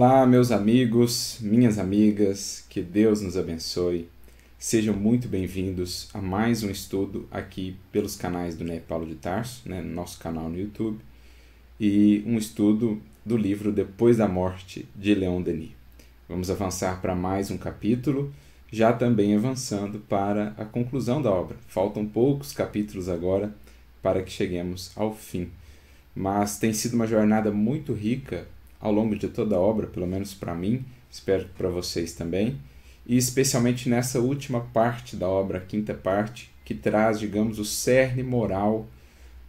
Olá, meus amigos, minhas amigas, que Deus nos abençoe. Sejam muito bem-vindos a mais um estudo aqui pelos canais do né Paulo de Tarso, né, nosso canal no YouTube, e um estudo do livro Depois da Morte de Leon Denis. Vamos avançar para mais um capítulo, já também avançando para a conclusão da obra. Faltam poucos capítulos agora para que cheguemos ao fim, mas tem sido uma jornada muito rica ao longo de toda a obra, pelo menos para mim, espero que para vocês também, e especialmente nessa última parte da obra, a quinta parte, que traz, digamos, o cerne moral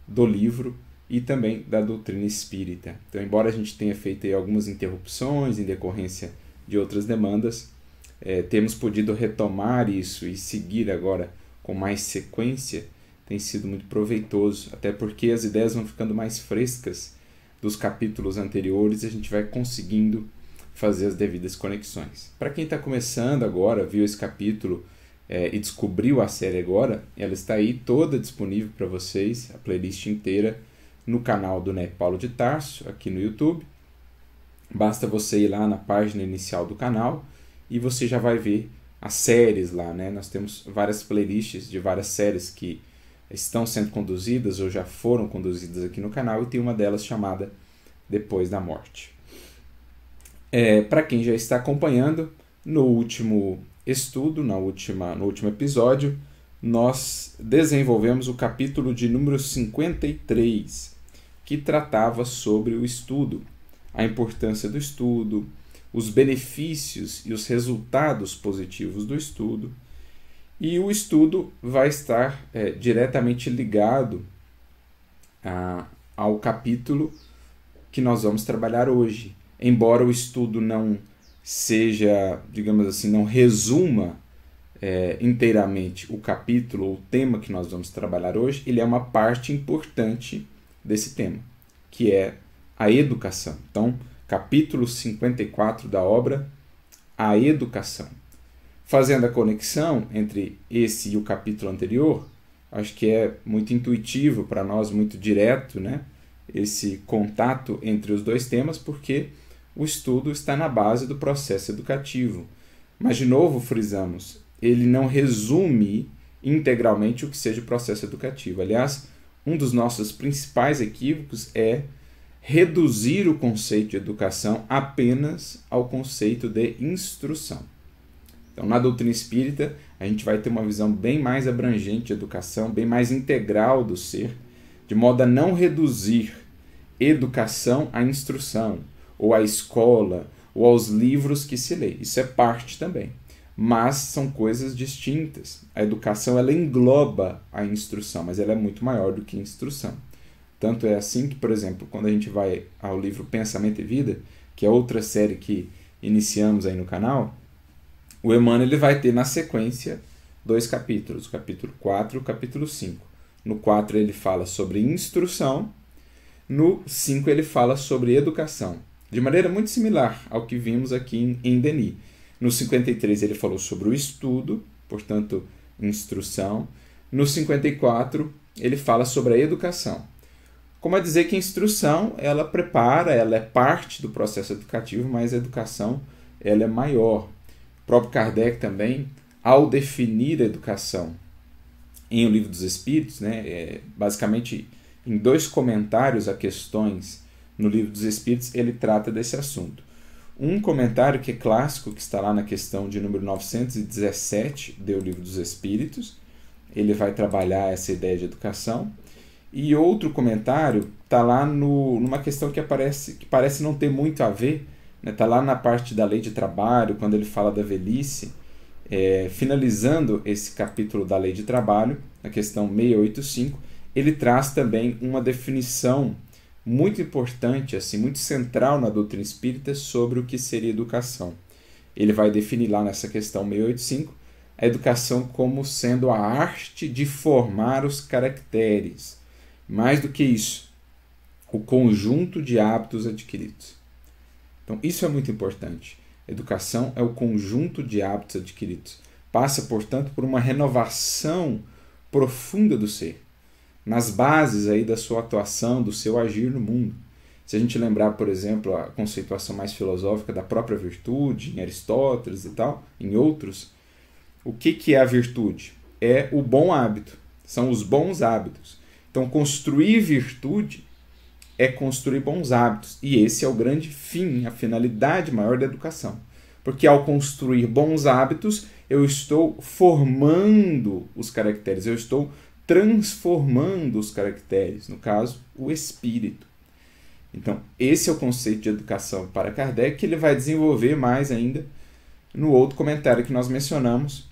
do livro e também da doutrina espírita. Então, embora a gente tenha feito algumas interrupções em decorrência de outras demandas, é, temos podido retomar isso e seguir agora com mais sequência tem sido muito proveitoso, até porque as ideias vão ficando mais frescas dos capítulos anteriores, a gente vai conseguindo fazer as devidas conexões. Para quem está começando agora, viu esse capítulo é, e descobriu a série agora, ela está aí toda disponível para vocês, a playlist inteira, no canal do Né Paulo de Tarso, aqui no YouTube. Basta você ir lá na página inicial do canal e você já vai ver as séries lá, né? Nós temos várias playlists de várias séries que estão sendo conduzidas ou já foram conduzidas aqui no canal e tem uma delas chamada Depois da Morte. É, Para quem já está acompanhando, no último estudo, na última, no último episódio, nós desenvolvemos o capítulo de número 53, que tratava sobre o estudo, a importância do estudo, os benefícios e os resultados positivos do estudo e o estudo vai estar é, diretamente ligado a, ao capítulo que nós vamos trabalhar hoje. Embora o estudo não seja, digamos assim, não resuma é, inteiramente o capítulo ou o tema que nós vamos trabalhar hoje, ele é uma parte importante desse tema, que é a educação. Então, capítulo 54 da obra, a educação. Fazendo a conexão entre esse e o capítulo anterior, acho que é muito intuitivo para nós, muito direto, né? Esse contato entre os dois temas, porque o estudo está na base do processo educativo. Mas, de novo, frisamos, ele não resume integralmente o que seja o processo educativo. Aliás, um dos nossos principais equívocos é reduzir o conceito de educação apenas ao conceito de instrução. Então, na doutrina espírita, a gente vai ter uma visão bem mais abrangente de educação, bem mais integral do ser, de modo a não reduzir educação à instrução, ou à escola, ou aos livros que se lê. Isso é parte também. Mas são coisas distintas. A educação ela engloba a instrução, mas ela é muito maior do que instrução. Tanto é assim que, por exemplo, quando a gente vai ao livro Pensamento e Vida, que é outra série que iniciamos aí no canal, o Emmanuel ele vai ter na sequência dois capítulos, o capítulo 4 e o capítulo 5. No 4 ele fala sobre instrução, no 5 ele fala sobre educação, de maneira muito similar ao que vimos aqui em Denis. No 53 ele falou sobre o estudo, portanto, instrução. No 54 ele fala sobre a educação. Como a dizer que a instrução, ela prepara, ela é parte do processo educativo, mas a educação, ela é maior, próprio Kardec também, ao definir a educação em O Livro dos Espíritos, né, é, basicamente em dois comentários a questões no Livro dos Espíritos, ele trata desse assunto. Um comentário que é clássico, que está lá na questão de número 917 do Livro dos Espíritos, ele vai trabalhar essa ideia de educação. E outro comentário está lá no, numa questão que, aparece, que parece não ter muito a ver, Está né? Tá lá na parte da lei de trabalho, quando ele fala da velhice, é, finalizando esse capítulo da lei de trabalho, na questão 685, ele traz também uma definição muito importante, assim, muito central na doutrina espírita sobre o que seria educação. Ele vai definir lá nessa questão 685 a educação como sendo a arte de formar os caracteres. Mais do que isso, o conjunto de hábitos adquiridos. Então, isso é muito importante. Educação é o conjunto de hábitos adquiridos. Passa, portanto, por uma renovação profunda do ser, nas bases aí da sua atuação, do seu agir no mundo. Se a gente lembrar, por exemplo, a conceituação mais filosófica da própria virtude, em Aristóteles e tal, em outros, o que, que é a virtude? É o bom hábito, são os bons hábitos. Então, construir virtude é construir bons hábitos. E esse é o grande fim, a finalidade maior da educação. Porque ao construir bons hábitos, eu estou formando os caracteres, eu estou transformando os caracteres, no caso, o espírito. Então, esse é o conceito de educação para Kardec, que ele vai desenvolver mais ainda no outro comentário que nós mencionamos,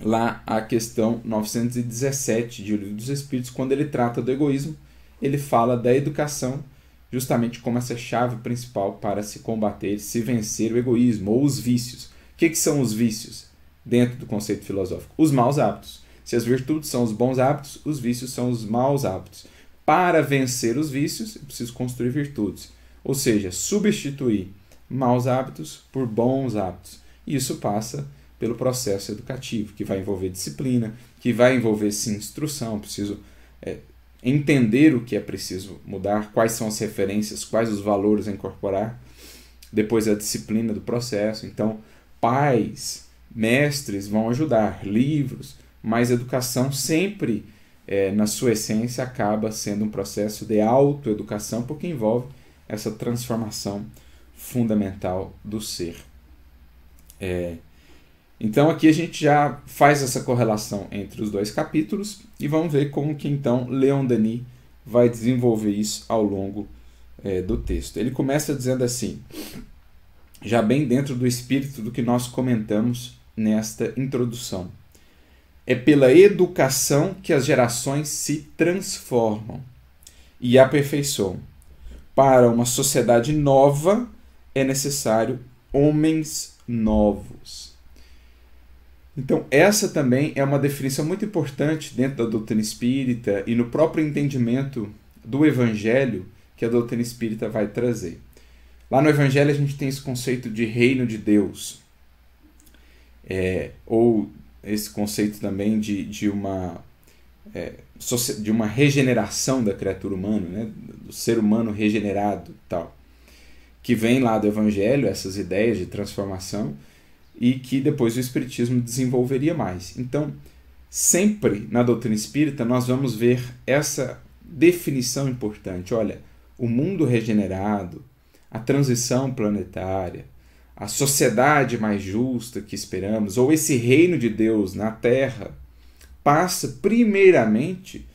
lá a questão 917 de O Livro dos Espíritos, quando ele trata do egoísmo ele fala da educação justamente como essa chave principal para se combater, se vencer o egoísmo ou os vícios. O que, que são os vícios dentro do conceito filosófico? Os maus hábitos. Se as virtudes são os bons hábitos, os vícios são os maus hábitos. Para vencer os vícios, eu preciso construir virtudes, ou seja, substituir maus hábitos por bons hábitos. Isso passa pelo processo educativo, que vai envolver disciplina, que vai envolver sim instrução. Preciso é, entender o que é preciso mudar, quais são as referências, quais os valores a incorporar, depois a disciplina do processo. Então, pais, mestres vão ajudar, livros, mas educação sempre, é, na sua essência, acaba sendo um processo de autoeducação, porque envolve essa transformação fundamental do ser. É, então aqui a gente já faz essa correlação entre os dois capítulos e vamos ver como que então Leon Denis vai desenvolver isso ao longo é, do texto. Ele começa dizendo assim, já bem dentro do espírito do que nós comentamos nesta introdução. É pela educação que as gerações se transformam e aperfeiçoam. Para uma sociedade nova é necessário homens novos. Então, essa também é uma definição muito importante dentro da doutrina espírita e no próprio entendimento do evangelho que a doutrina espírita vai trazer. Lá no evangelho a gente tem esse conceito de reino de Deus, é, ou esse conceito também de, de, uma, é, de uma regeneração da criatura humana, né? do ser humano regenerado tal, que vem lá do evangelho, essas ideias de transformação, e que depois o Espiritismo desenvolveria mais. Então, sempre na doutrina espírita nós vamos ver essa definição importante. Olha, o mundo regenerado, a transição planetária, a sociedade mais justa que esperamos, ou esse reino de Deus na Terra, passa primeiramente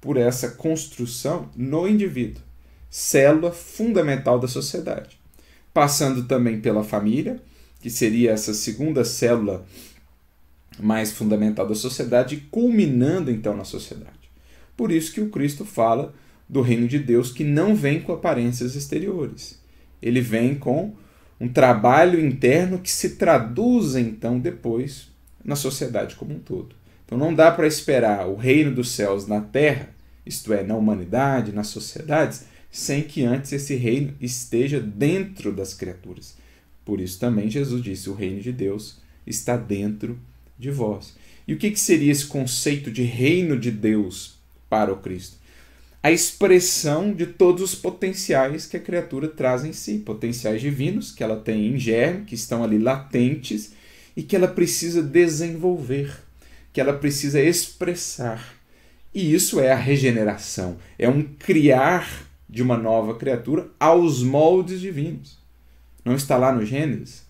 por essa construção no indivíduo, célula fundamental da sociedade, passando também pela família que seria essa segunda célula mais fundamental da sociedade, culminando então na sociedade. Por isso que o Cristo fala do reino de Deus que não vem com aparências exteriores. Ele vem com um trabalho interno que se traduz então depois na sociedade como um todo. Então não dá para esperar o reino dos céus na terra, isto é, na humanidade, nas sociedades, sem que antes esse reino esteja dentro das criaturas, por isso também Jesus disse: o reino de Deus está dentro de vós. E o que, que seria esse conceito de reino de Deus para o Cristo? A expressão de todos os potenciais que a criatura traz em si, potenciais divinos que ela tem em germe, que estão ali latentes e que ela precisa desenvolver, que ela precisa expressar. E isso é a regeneração, é um criar de uma nova criatura aos moldes divinos. Não está lá no Gênesis?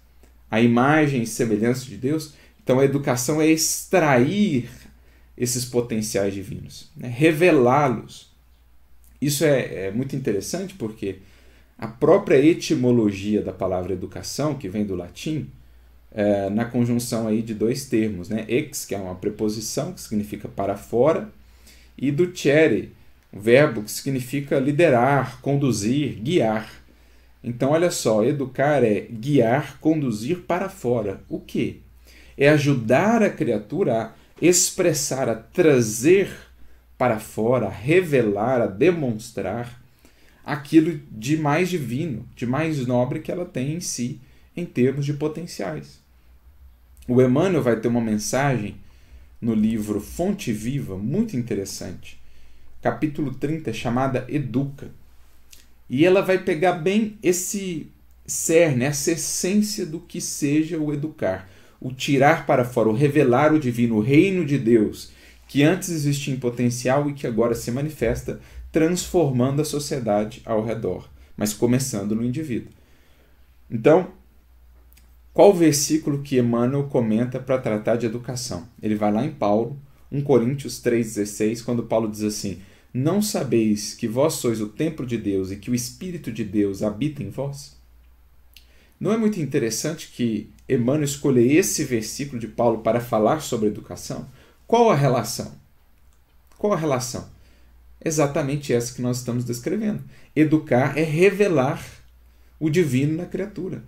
A imagem e semelhança de Deus? Então a educação é extrair esses potenciais divinos, né? revelá-los. Isso é, é muito interessante porque a própria etimologia da palavra educação, que vem do latim, é, na conjunção aí de dois termos, né? ex, que é uma preposição, que significa para fora, e do tere, um verbo que significa liderar, conduzir, guiar. Então, olha só, educar é guiar, conduzir para fora. O que? É ajudar a criatura a expressar, a trazer para fora, a revelar, a demonstrar aquilo de mais divino, de mais nobre que ela tem em si, em termos de potenciais. O Emmanuel vai ter uma mensagem no livro Fonte Viva, muito interessante, capítulo 30, chamada Educa e ela vai pegar bem esse cerne, né? essa essência do que seja o educar, o tirar para fora, o revelar o divino, o reino de Deus, que antes existia em potencial e que agora se manifesta, transformando a sociedade ao redor, mas começando no indivíduo. Então, qual o versículo que Emmanuel comenta para tratar de educação? Ele vai lá em Paulo, 1 Coríntios 3,16, quando Paulo diz assim: não sabeis que vós sois o templo de Deus e que o Espírito de Deus habita em vós? Não é muito interessante que Emmanuel escolha esse versículo de Paulo para falar sobre educação? Qual a relação? Qual a relação? Exatamente essa que nós estamos descrevendo. Educar é revelar o divino na criatura.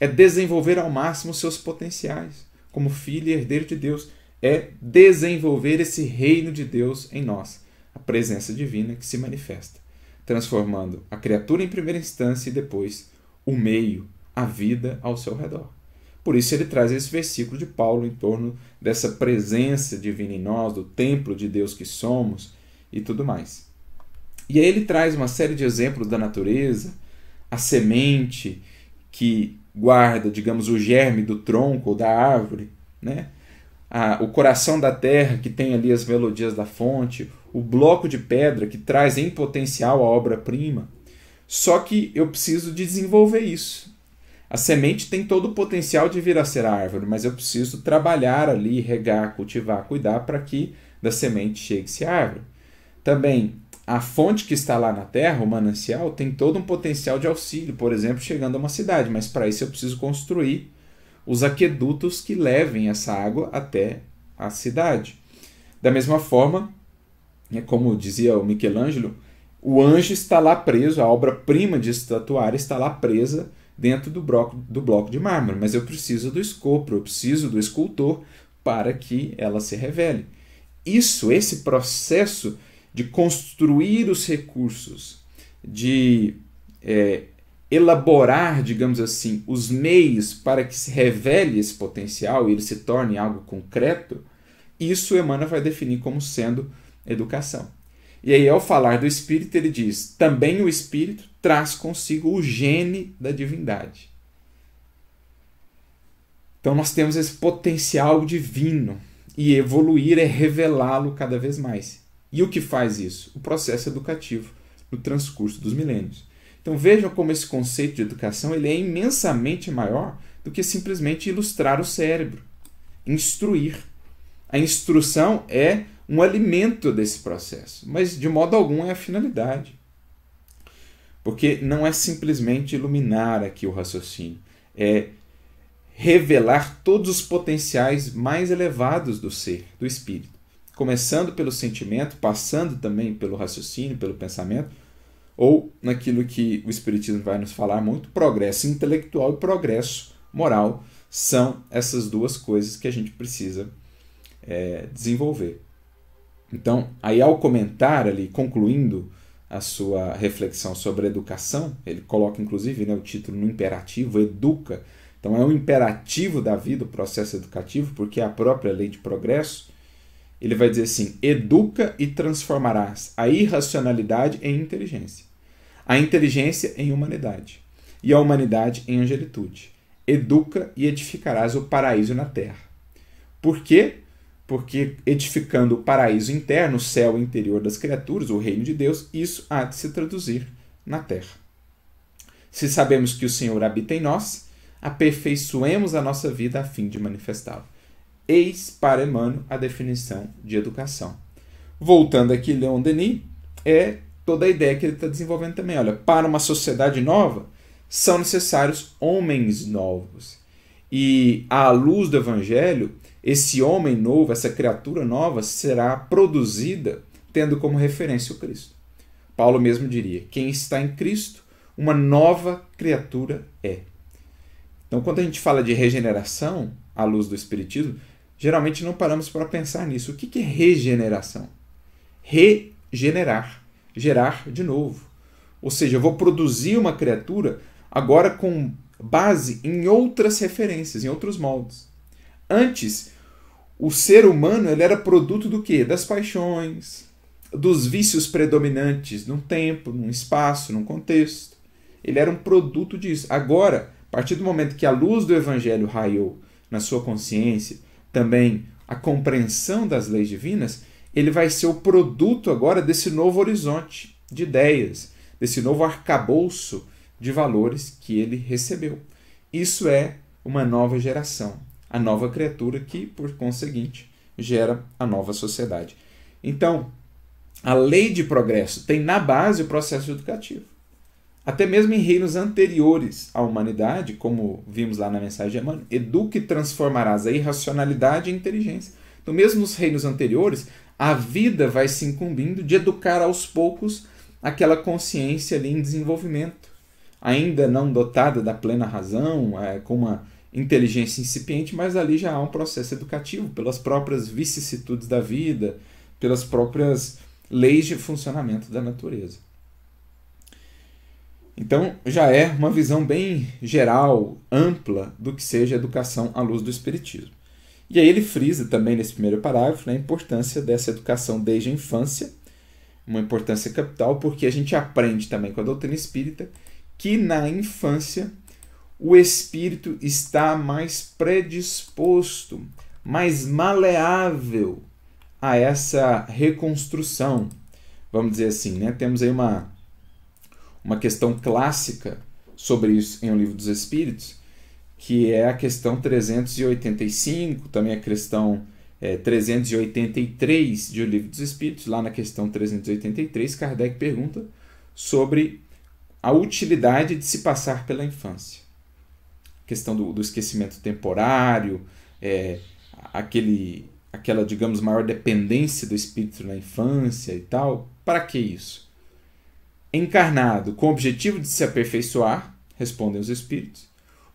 É desenvolver ao máximo seus potenciais, como filho e herdeiro de Deus. É desenvolver esse reino de Deus em nós a presença divina que se manifesta, transformando a criatura em primeira instância e depois o meio, a vida ao seu redor. Por isso ele traz esse versículo de Paulo em torno dessa presença divina em nós, do templo de Deus que somos e tudo mais. E aí ele traz uma série de exemplos da natureza, a semente que guarda, digamos, o germe do tronco ou da árvore, né? a, o coração da terra, que tem ali as melodias da fonte, o bloco de pedra, que traz em potencial a obra-prima. Só que eu preciso desenvolver isso. A semente tem todo o potencial de vir a ser árvore, mas eu preciso trabalhar ali, regar, cultivar, cuidar para que da semente chegue-se árvore. Também a fonte que está lá na terra, o manancial, tem todo um potencial de auxílio, por exemplo, chegando a uma cidade, mas para isso eu preciso construir os aquedutos que levem essa água até a cidade. Da mesma forma, né, como dizia o Michelangelo, o anjo está lá preso, a obra-prima de estatuária está lá presa dentro do bloco, do bloco de mármore, mas eu preciso do escopo, eu preciso do escultor para que ela se revele. Isso, esse processo de construir os recursos, de é, elaborar, digamos assim, os meios para que se revele esse potencial e ele se torne algo concreto, isso Emmanuel vai definir como sendo educação. E aí, ao falar do espírito, ele diz: também o espírito traz consigo o gene da divindade. Então, nós temos esse potencial divino e evoluir é revelá-lo cada vez mais. E o que faz isso? O processo educativo no transcurso dos milênios. Então vejam como esse conceito de educação ele é imensamente maior do que simplesmente ilustrar o cérebro, instruir. A instrução é um alimento desse processo, mas de modo algum é a finalidade. Porque não é simplesmente iluminar aqui o raciocínio, é revelar todos os potenciais mais elevados do ser, do espírito. Começando pelo sentimento, passando também pelo raciocínio, pelo pensamento, ou naquilo que o Espiritismo vai nos falar muito, progresso intelectual e progresso moral são essas duas coisas que a gente precisa é, desenvolver. Então, aí ao comentar ali, concluindo a sua reflexão sobre educação, ele coloca inclusive né, o título no imperativo, educa. Então é um imperativo da vida o processo educativo, porque é a própria lei de progresso. Ele vai dizer assim: educa e transformarás a irracionalidade em inteligência a inteligência em humanidade e a humanidade em angelitude. Educa e edificarás o paraíso na terra. Por quê? Porque edificando o paraíso interno, o céu interior das criaturas, o reino de Deus, isso há de se traduzir na terra. Se sabemos que o Senhor habita em nós, aperfeiçoemos a nossa vida a fim de manifestá-lo. Eis para Emmanuel a definição de educação. Voltando aqui, Leon Denis, é toda a ideia que ele está desenvolvendo também. Olha, para uma sociedade nova, são necessários homens novos. E à luz do Evangelho, esse homem novo, essa criatura nova, será produzida tendo como referência o Cristo. Paulo mesmo diria: quem está em Cristo, uma nova criatura é. Então, quando a gente fala de regeneração à luz do Espiritismo, geralmente não paramos para pensar nisso. O que é regeneração? Regenerar gerar de novo. Ou seja, eu vou produzir uma criatura agora com base em outras referências, em outros moldes. Antes, o ser humano ele era produto do quê? Das paixões, dos vícios predominantes num tempo, num espaço, num contexto. Ele era um produto disso. Agora, a partir do momento que a luz do evangelho raiou na sua consciência, também a compreensão das leis divinas, ele vai ser o produto agora desse novo horizonte de ideias, desse novo arcabouço de valores que ele recebeu. Isso é uma nova geração, a nova criatura que, por conseguinte, gera a nova sociedade. Então, a lei de progresso tem na base o processo educativo. Até mesmo em reinos anteriores à humanidade, como vimos lá na mensagem de Emmanuel, eduque e transformarás a irracionalidade em inteligência. Então, mesmo nos reinos anteriores, a vida vai se incumbindo de educar aos poucos aquela consciência ali em desenvolvimento, ainda não dotada da plena razão, é, com uma inteligência incipiente, mas ali já há um processo educativo pelas próprias vicissitudes da vida, pelas próprias leis de funcionamento da natureza. Então, já é uma visão bem geral, ampla do que seja educação à luz do espiritismo. E aí ele frisa também nesse primeiro parágrafo né, a importância dessa educação desde a infância, uma importância capital, porque a gente aprende também com a doutrina espírita que na infância o espírito está mais predisposto, mais maleável a essa reconstrução. Vamos dizer assim, né? Temos aí uma, uma questão clássica sobre isso em O Livro dos Espíritos, que é a questão 385, também a questão é, eh, 383 de O Livro dos Espíritos. Lá na questão 383, Kardec pergunta sobre a utilidade de se passar pela infância. A questão do, do esquecimento temporário, é, aquele, aquela, digamos, maior dependência do espírito na infância e tal. Para que isso? Encarnado com o objetivo de se aperfeiçoar, respondem os espíritos,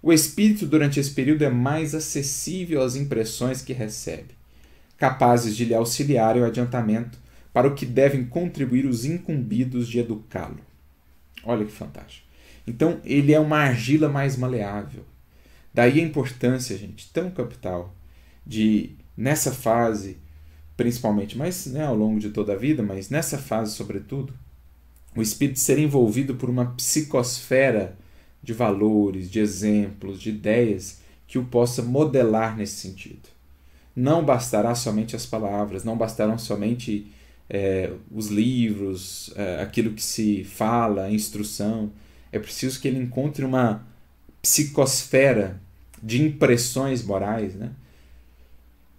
o espírito, durante esse período, é mais acessível às impressões que recebe, capazes de lhe auxiliar o adiantamento para o que devem contribuir os incumbidos de educá-lo. Olha que fantástico. Então, ele é uma argila mais maleável. Daí a importância, gente, tão capital, de, nessa fase, principalmente, mas né, ao longo de toda a vida, mas nessa fase, sobretudo, o espírito ser envolvido por uma psicosfera de valores, de exemplos, de ideias que o possa modelar nesse sentido. Não bastará somente as palavras, não bastarão somente é, os livros, é, aquilo que se fala, a instrução. É preciso que ele encontre uma psicosfera de impressões morais, né?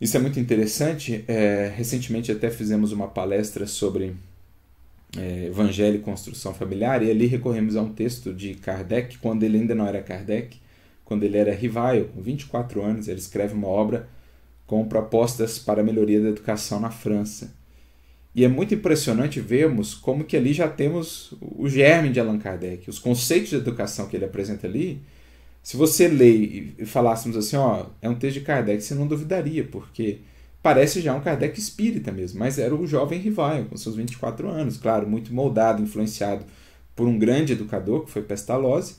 Isso é muito interessante. É, recentemente até fizemos uma palestra sobre é, Evangelho e Construção Familiar, e ali recorremos a um texto de Kardec, quando ele ainda não era Kardec, quando ele era Rivaio, com 24 anos, ele escreve uma obra com propostas para a melhoria da educação na França. E é muito impressionante vermos como que ali já temos o germe de Allan Kardec, os conceitos de educação que ele apresenta ali. Se você lê e falássemos assim, ó, é um texto de Kardec, você não duvidaria, porque parece já um Kardec espírita mesmo, mas era o jovem Rivaio, com seus 24 anos, claro, muito moldado, influenciado por um grande educador, que foi Pestalozzi,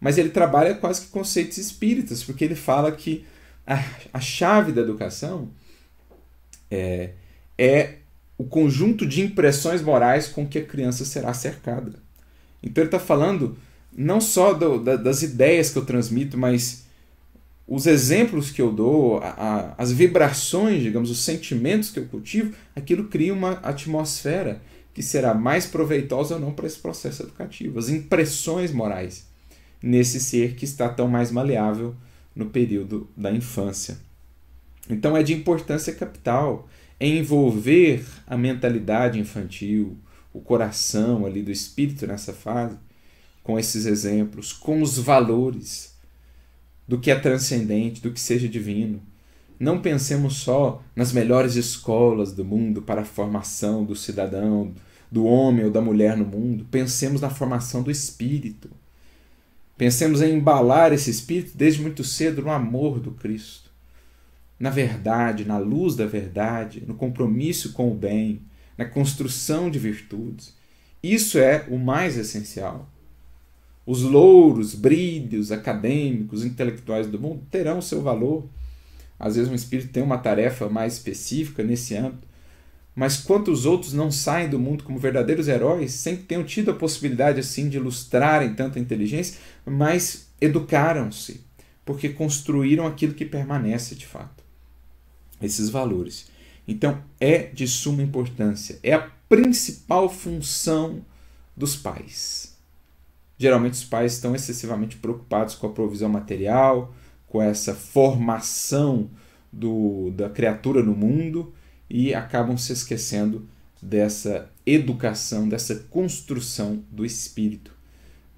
mas ele trabalha quase que conceitos espíritas, porque ele fala que a, a chave da educação é, é o conjunto de impressões morais com que a criança será cercada. Então ele está falando não só do, da, das ideias que eu transmito, mas os exemplos que eu dou, a, a, as vibrações, digamos, os sentimentos que eu cultivo, aquilo cria uma atmosfera que será mais proveitosa ou não para esse processo educativo. As impressões morais nesse ser que está tão mais maleável no período da infância. Então é de importância capital envolver a mentalidade infantil, o coração ali do espírito nessa fase, com esses exemplos, com os valores do que é transcendente, do que seja divino. Não pensemos só nas melhores escolas do mundo para a formação do cidadão, do homem ou da mulher no mundo. Pensemos na formação do espírito. Pensemos em embalar esse espírito desde muito cedo no amor do Cristo, na verdade, na luz da verdade, no compromisso com o bem, na construção de virtudes. Isso é o mais essencial. Os louros, brilhos acadêmicos, intelectuais do mundo terão seu valor. Às vezes um espírito tem uma tarefa mais específica nesse âmbito, mas quantos outros não saem do mundo como verdadeiros heróis sem que tenham tido a possibilidade assim de ilustrarem tanta inteligência, mas educaram-se, porque construíram aquilo que permanece de fato. Esses valores. Então é de suma importância, é a principal função dos pais Geralmente os pais estão excessivamente preocupados com a provisão material, com essa formação do, da criatura no mundo e acabam se esquecendo dessa educação, dessa construção do espírito,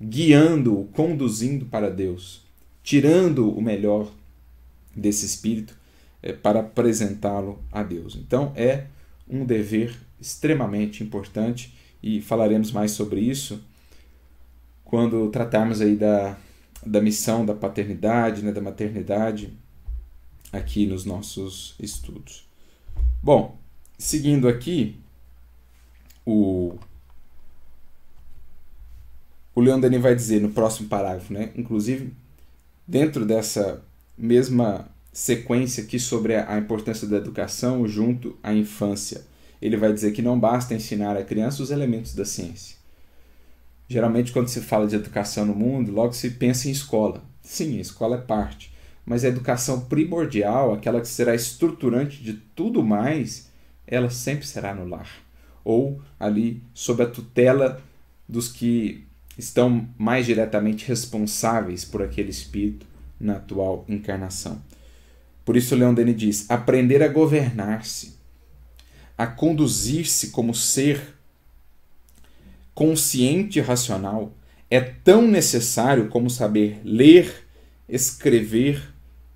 guiando-o, conduzindo para Deus, tirando o melhor desse espírito é, para apresentá-lo a Deus. Então é um dever extremamente importante e falaremos mais sobre isso quando tratarmos aí da, da missão da paternidade, né, da maternidade, aqui nos nossos estudos. Bom, seguindo aqui, o, o Leon Denis vai dizer no próximo parágrafo, né, inclusive dentro dessa mesma sequência aqui sobre a importância da educação junto à infância. Ele vai dizer que não basta ensinar à criança os elementos da ciência Geralmente, quando se fala de educação no mundo, logo se pensa em escola. Sim, a escola é parte, mas a educação primordial, aquela que será estruturante de tudo mais, ela sempre será no lar ou ali sob a tutela dos que estão mais diretamente responsáveis por aquele espírito na atual encarnação. Por isso, Leon Denis diz: aprender a governar-se, a conduzir-se como ser consciente e racional é tão necessário como saber ler, escrever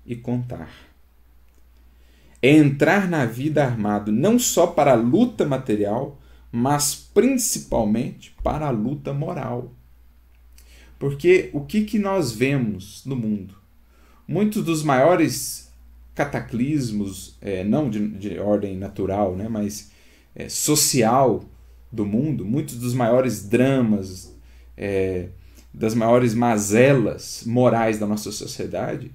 e contar. É entrar na vida armado não só para a luta material, mas principalmente para a luta moral. Porque o que, que nós vemos no mundo? Muitos dos maiores cataclismos, é, não de, de, ordem natural, né, mas é, social, do mundo, muitos dos maiores dramas, é, das maiores mazelas morais da nossa sociedade,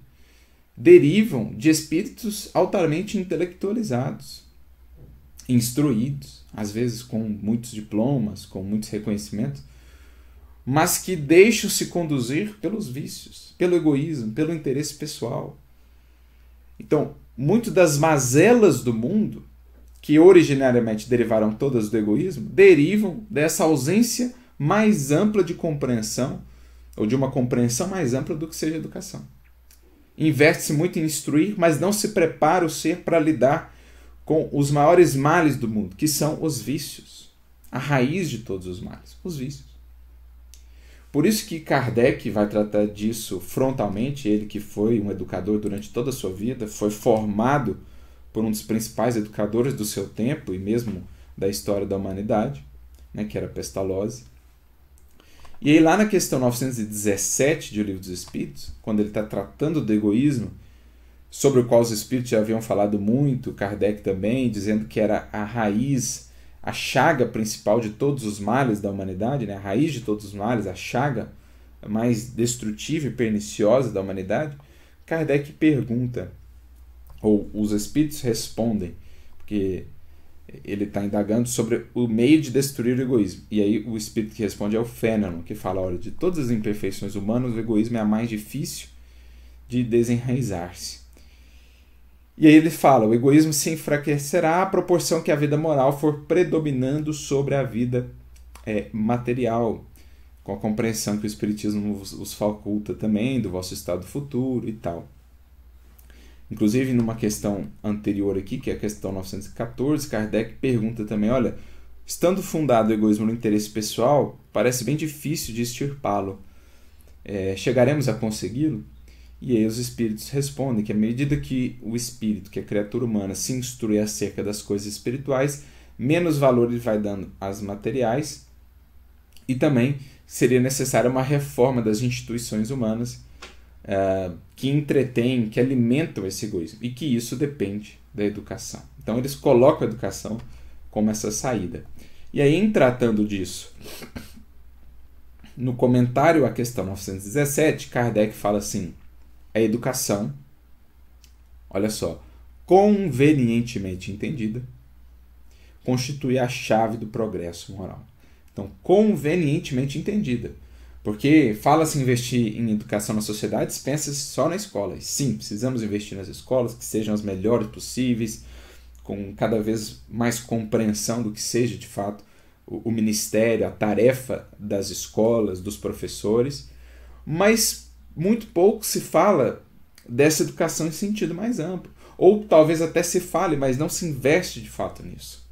derivam de espíritos altamente intelectualizados, instruídos, às vezes com muitos diplomas, com muitos reconhecimentos, mas que deixam-se conduzir pelos vícios, pelo egoísmo, pelo interesse pessoal. Então, muito das mazelas do mundo que originariamente derivaram todas do egoísmo, derivam dessa ausência mais ampla de compreensão, ou de uma compreensão mais ampla do que seja educação. Investe-se muito em instruir, mas não se prepara o ser para lidar com os maiores males do mundo, que são os vícios. A raiz de todos os males, os vícios. Por isso que Kardec vai tratar disso frontalmente, ele que foi um educador durante toda a sua vida, foi formado por um dos principais educadores do seu tempo e mesmo da história da humanidade, né, que era Pestalozzi. E aí, lá na questão 917 de O Livro dos Espíritos, quando ele está tratando do egoísmo, sobre o qual os espíritos já haviam falado muito, Kardec também, dizendo que era a raiz, a chaga principal de todos os males da humanidade, né? a raiz de todos os males, a chaga mais destrutiva e perniciosa da humanidade, Kardec pergunta ou os espíritos respondem, porque ele está indagando sobre o meio de destruir o egoísmo. E aí o espírito que responde é o Fénelon, que fala: olha, de todas as imperfeições humanas, o egoísmo é a mais difícil de desenraizar-se. E aí ele fala: o egoísmo se enfraquecerá à proporção que a vida moral for predominando sobre a vida é, material, com a compreensão que o Espiritismo os faculta também do vosso estado futuro e tal. Inclusive, numa questão anterior aqui, que é a questão 914, Kardec pergunta também: olha, estando fundado o egoísmo no interesse pessoal, parece bem difícil de extirpá-lo. É, chegaremos a consegui-lo? E aí os espíritos respondem que à medida que o espírito, que é a criatura humana, se instrui acerca das coisas espirituais, menos valor ele vai dando às materiais e também seria necessária uma reforma das instituições humanas uh, que entretêm, que alimentam esse egoísmo e que isso depende da educação. Então eles colocam a educação como essa saída. E aí, em tratando disso, no comentário à questão 917, Kardec fala assim: a educação, olha só, convenientemente entendida, constitui a chave do progresso moral. Então, convenientemente entendida. Porque fala-se investir em educação na sociedade, pensa se só na escola. Sim, precisamos investir nas escolas, que sejam as melhores possíveis, com cada vez mais compreensão do que seja de fato o, o ministério, a tarefa das escolas, dos professores. Mas muito pouco se fala dessa educação em sentido mais amplo. Ou talvez até se fale, mas não se investe de fato nisso.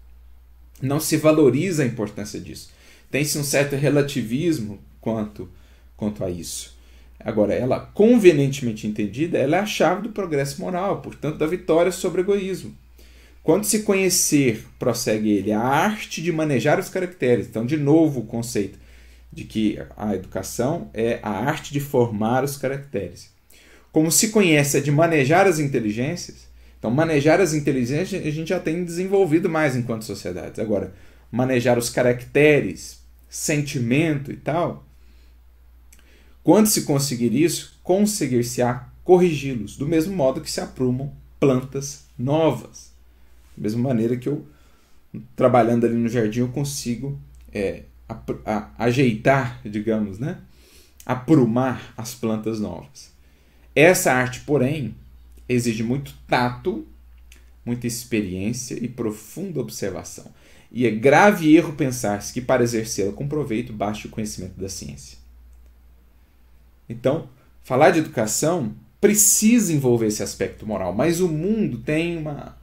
Não se valoriza a importância disso. Tem-se um certo relativismo quanto, quanto a isso. Agora, ela convenientemente entendida, ela é a chave do progresso moral, portanto, da vitória sobre o egoísmo. Quando se conhecer, prossegue ele, a arte de manejar os caracteres. Então, de novo, o conceito de que a educação é a arte de formar os caracteres. Como se conhece a de manejar as inteligências, então manejar as inteligências a gente já tem desenvolvido mais enquanto sociedades. Agora, manejar os caracteres, sentimento e tal, quando se conseguir isso, conseguir-se-á corrigi-los, do mesmo modo que se aprumam plantas novas. Da mesma maneira que eu, trabalhando ali no jardim, eu consigo é, a, a, ajeitar, digamos, né? aprumar as plantas novas. Essa arte, porém, exige muito tato, muita experiência e profunda observação. E é grave erro pensar-se que para exercê-la com proveito baste o conhecimento da ciência. Então, falar de educação precisa envolver esse aspecto moral, mas o mundo tem uma,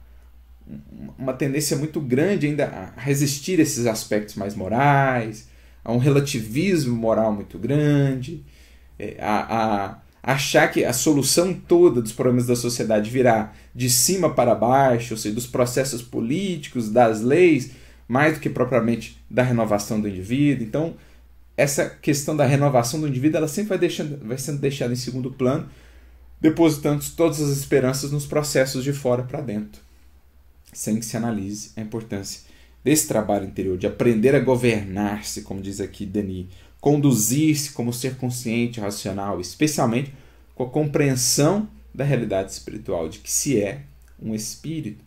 uma tendência muito grande ainda a resistir a esses aspectos mais morais, a um relativismo moral muito grande, é, a, a achar que a solução toda dos problemas da sociedade virá de cima para baixo, ou seja, dos processos políticos, das leis, mais do que propriamente da renovação do indivíduo. Então, essa questão da renovação do indivíduo ela sempre vai, deixando, vai sendo deixada em segundo plano, depositando todas as esperanças nos processos de fora para dentro, sem que se analise a importância desse trabalho interior, de aprender a governar-se, como diz aqui Denis, conduzir-se como ser consciente, racional, especialmente com a compreensão da realidade espiritual, de que se é um espírito.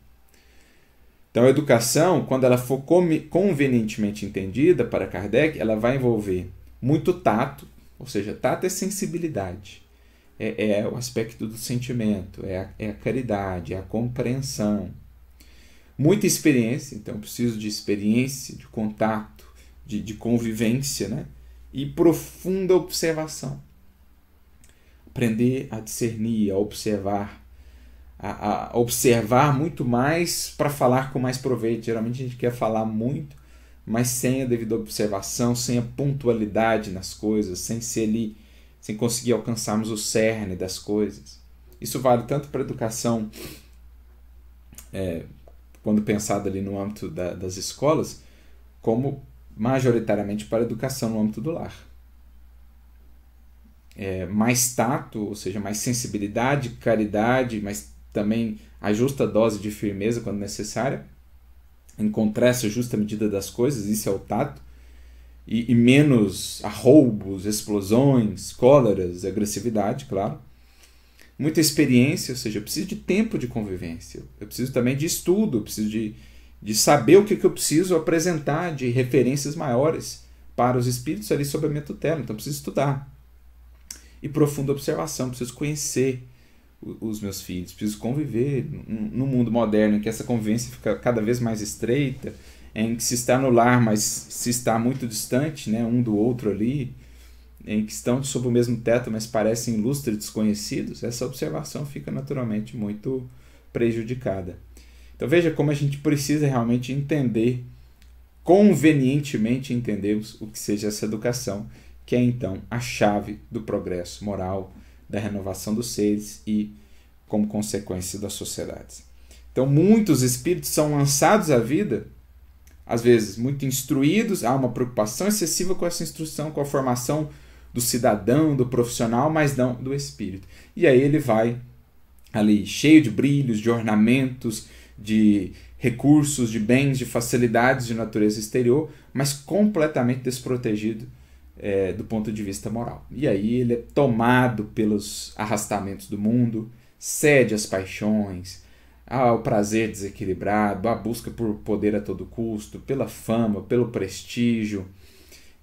Então, a educação, quando ela for convenientemente entendida para Kardec, ela vai envolver muito tato, ou seja, tato é sensibilidade, é, é o aspecto do sentimento, é a, é a, caridade, é a compreensão. Muita experiência, então preciso de experiência, de contato, de, de convivência, né? E profunda observação. Aprender a discernir, a observar a, a observar muito mais para falar com mais proveito. Geralmente a gente quer falar muito, mas sem a devida observação, sem a pontualidade nas coisas, sem ser ali, sem conseguir alcançarmos o cerne das coisas. Isso vale tanto para a educação, é, quando pensado ali no âmbito da, das escolas, como majoritariamente para a educação no âmbito do lar. É, mais tato, ou seja, mais sensibilidade, caridade, mais também a justa dose de firmeza quando necessária, encontrar essa justa medida das coisas, isso é o tato, e, e menos arroubos, explosões, cóleras, agressividade, claro. Muita experiência, ou seja, eu preciso de tempo de convivência, eu preciso também de estudo, eu preciso de, de saber o que, que eu preciso apresentar de referências maiores para os espíritos ali sob a minha tutela, então eu preciso estudar. E profunda observação, preciso conhecer os meus filhos, preciso conviver no mundo moderno em que essa convivência fica cada vez mais estreita, em que se está no lar, mas se está muito distante, né, um do outro ali, em que estão sob o mesmo teto, mas parecem ilustres desconhecidos, essa observação fica naturalmente muito prejudicada. Então veja como a gente precisa realmente entender, convenientemente entendermos o que seja essa educação, que é então a chave do progresso moral, da renovação dos seres e como consequência das sociedades. Então, muitos espíritos são lançados à vida, às vezes muito instruídos, há uma preocupação excessiva com essa instrução, com a formação do cidadão, do profissional, mas não do espírito. E aí ele vai ali cheio de brilhos, de ornamentos, de recursos, de bens, de facilidades de natureza exterior, mas completamente desprotegido é, do ponto de vista moral. E aí ele é tomado pelos arrastamentos do mundo, cede às paixões, ao prazer desequilibrado, à busca por poder a todo custo, pela fama, pelo prestígio.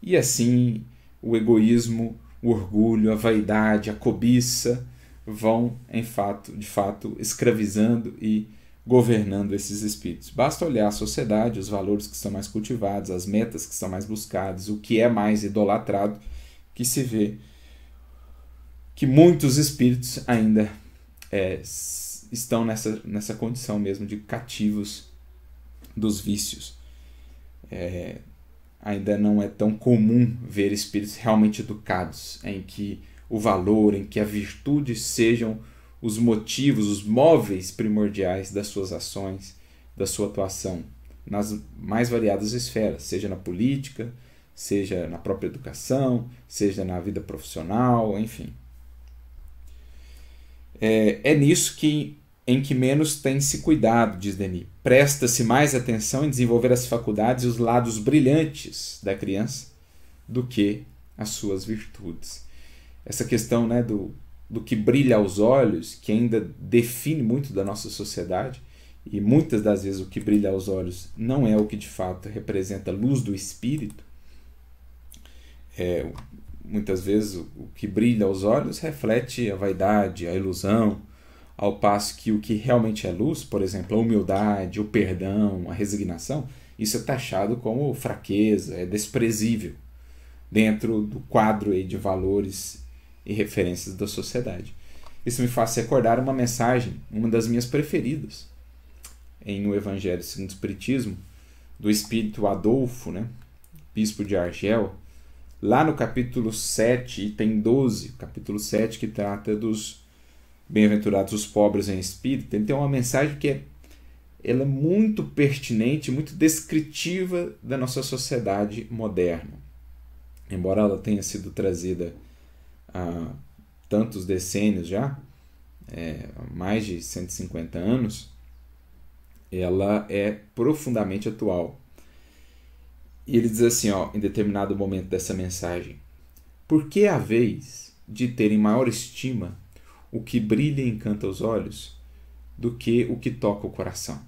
E assim o egoísmo, o orgulho, a vaidade, a cobiça vão, em fato, de fato, escravizando e governando esses espíritos. Basta olhar a sociedade, os valores que são mais cultivados, as metas que são mais buscadas, o que é mais idolatrado, que se vê que muitos espíritos ainda é, estão nessa, nessa condição mesmo de cativos dos vícios. É, ainda não é tão comum ver espíritos realmente educados, em que o valor, em que a virtude sejam os motivos, os móveis primordiais das suas ações, da sua atuação nas mais variadas esferas, seja na política, seja na própria educação, seja na vida profissional, enfim. É, é nisso que em que menos tem se cuidado, diz Denis. Presta-se mais atenção em desenvolver as faculdades e os lados brilhantes da criança do que as suas virtudes. Essa questão né, do do que brilha aos olhos, que ainda define muito da nossa sociedade, e muitas das vezes o que brilha aos olhos não é o que de fato representa a luz do espírito. É, muitas vezes o que brilha aos olhos reflete a vaidade, a ilusão, ao passo que o que realmente é luz, por exemplo, a humildade, o perdão, a resignação, isso é taxado como fraqueza, é desprezível dentro do quadro de valores e referências da sociedade. Isso me faz recordar uma mensagem, uma das minhas preferidas, em O Evangelho segundo o Espiritismo, do espírito Adolfo, né? bispo de Argel, lá no capítulo 7, item 12, capítulo 7, que trata dos bem-aventurados os pobres em espírito, ele tem uma mensagem que é, ela é muito pertinente, muito descritiva da nossa sociedade moderna. Embora ela tenha sido trazida há tantos decênios já, é, mais de 150 anos, ela é profundamente atual. E ele diz assim, ó, em determinado momento dessa mensagem: Por que a vez de terem maior estima o que brilha e encanta os olhos do que o que toca o coração?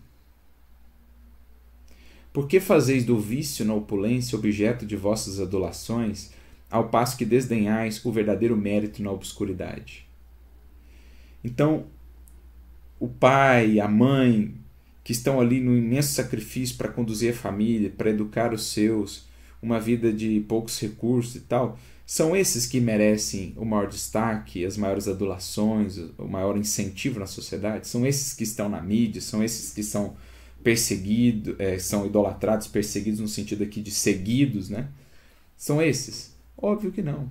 Por que fazeis do vício na opulência objeto de vossas adulações? ao passo que desdenhais o verdadeiro mérito na obscuridade. Então, o pai, a mãe, que estão ali no imenso sacrifício para conduzir a família, para educar os seus, uma vida de poucos recursos e tal, são esses que merecem o maior destaque, as maiores adulações, o maior incentivo na sociedade? São esses que estão na mídia, são esses que são perseguidos, é, eh, são idolatrados, perseguidos no sentido aqui de seguidos, né? São esses. Óbvio que não.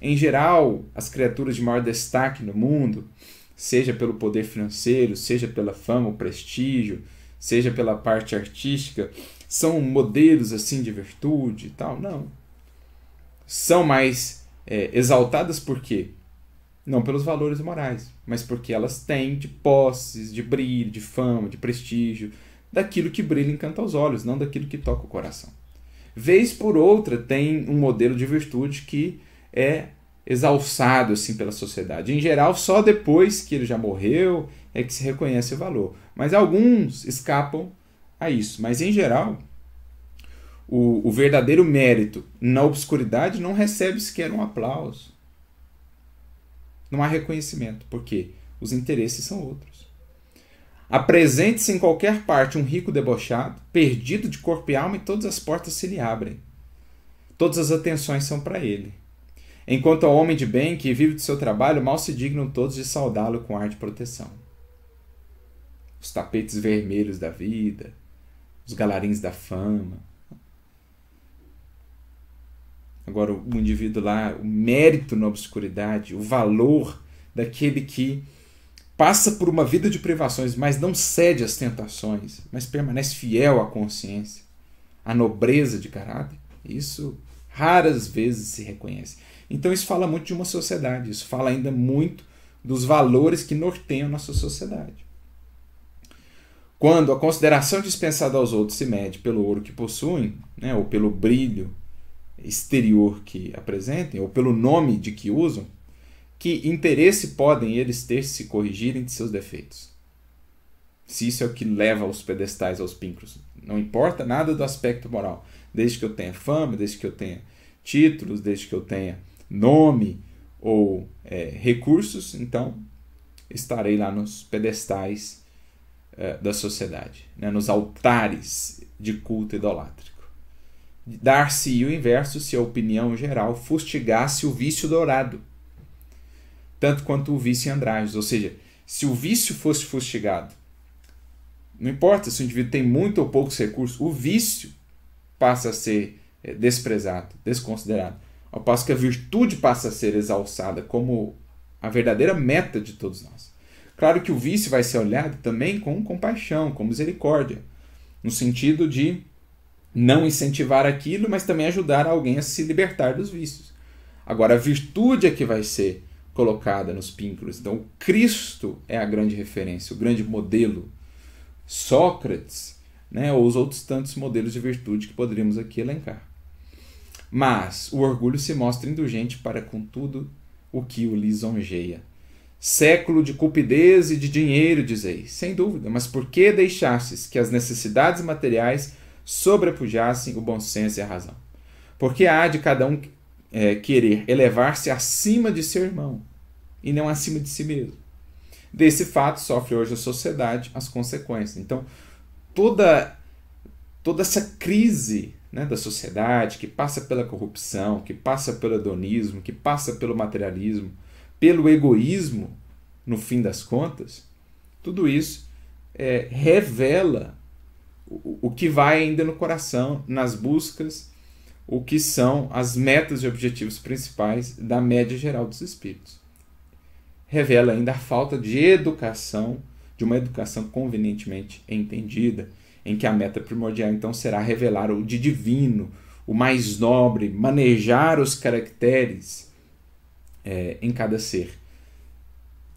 Em geral, as criaturas de maior destaque no mundo, seja pelo poder financeiro, seja pela fama ou prestígio, seja pela parte artística, são modelos assim de virtude e tal. Não. São mais é, exaltadas por quê? Não pelos valores morais, mas porque elas têm de posses, de brilho, de fama, de prestígio, daquilo que brilha e encanta os olhos, não daquilo que toca o coração vez por outra tem um modelo de virtude que é exalçado assim pela sociedade. Em geral, só depois que ele já morreu é que se reconhece o valor. Mas alguns escapam a isso. Mas em geral, o, o verdadeiro mérito na obscuridade não recebe sequer um aplauso. Não há reconhecimento, porque os interesses são outros. Apresente-se em qualquer parte um rico debochado, perdido de corpo e alma, e todas as portas se lhe abrem. Todas as atenções são para ele. Enquanto ao homem de bem que vive do seu trabalho, mal se dignam todos de saudá-lo com ar de proteção. Os tapetes vermelhos da vida, os galarins da fama. Agora, o indivíduo lá, o mérito na obscuridade, o valor daquele que passa por uma vida de privações, mas não cede às tentações, mas permanece fiel à consciência, à nobreza de caráter, isso raras vezes se reconhece. Então isso fala muito de uma sociedade, isso fala ainda muito dos valores que norteiam nossa sociedade. Quando a consideração dispensada aos outros se mede pelo ouro que possuem, né, ou pelo brilho exterior que apresentem, ou pelo nome de que usam, que interesse podem eles ter se corrigirem de seus defeitos? Se isso é o que leva os pedestais aos pincros, Não importa nada do aspecto moral. Desde que eu tenha fama, desde que eu tenha títulos, desde que eu tenha nome ou é, recursos, então estarei lá nos pedestais é, da sociedade, né? nos altares de culto idolátrico. Dar-se o inverso se a opinião geral fustigasse o vício dourado tanto quanto o vício em andragos. Ou seja, se o vício fosse fustigado, não importa se o indivíduo tem muito ou poucos recursos, o vício passa a ser eh, desprezado, desconsiderado. Ao passo que a virtude passa a ser exalçada como a verdadeira meta de todos nós. Claro que o vício vai ser olhado também com compaixão, com misericórdia, no sentido de não incentivar aquilo, mas também ajudar alguém a se libertar dos vícios. Agora, a virtude é que vai ser colocada nos píncaros. Então, Cristo é a grande referência, o grande modelo. Sócrates, né, ou os outros tantos modelos de virtude que poderíamos aqui elencar. Mas o orgulho se mostra indulgente para com tudo o que o lisonjeia. Século de cupidez e de dinheiro, dizeis, sem dúvida, mas por que deixastes que as necessidades materiais sobrepujassem o bom senso e a razão? Porque há de cada um é, querer elevar-se acima de seu irmão e não acima de si mesmo. Desse fato sofre hoje a sociedade as consequências. Então, toda toda essa crise né, da sociedade que passa pela corrupção, que passa pelo hedonismo, que passa pelo materialismo, pelo egoísmo, no fim das contas, tudo isso é, revela o, o que vai ainda no coração, nas buscas o que são as metas e objetivos principais da média geral dos espíritos. Revela ainda a falta de educação, de uma educação convenientemente entendida, em que a meta primordial então será revelar o de divino, o mais nobre, manejar os caracteres é, em cada ser.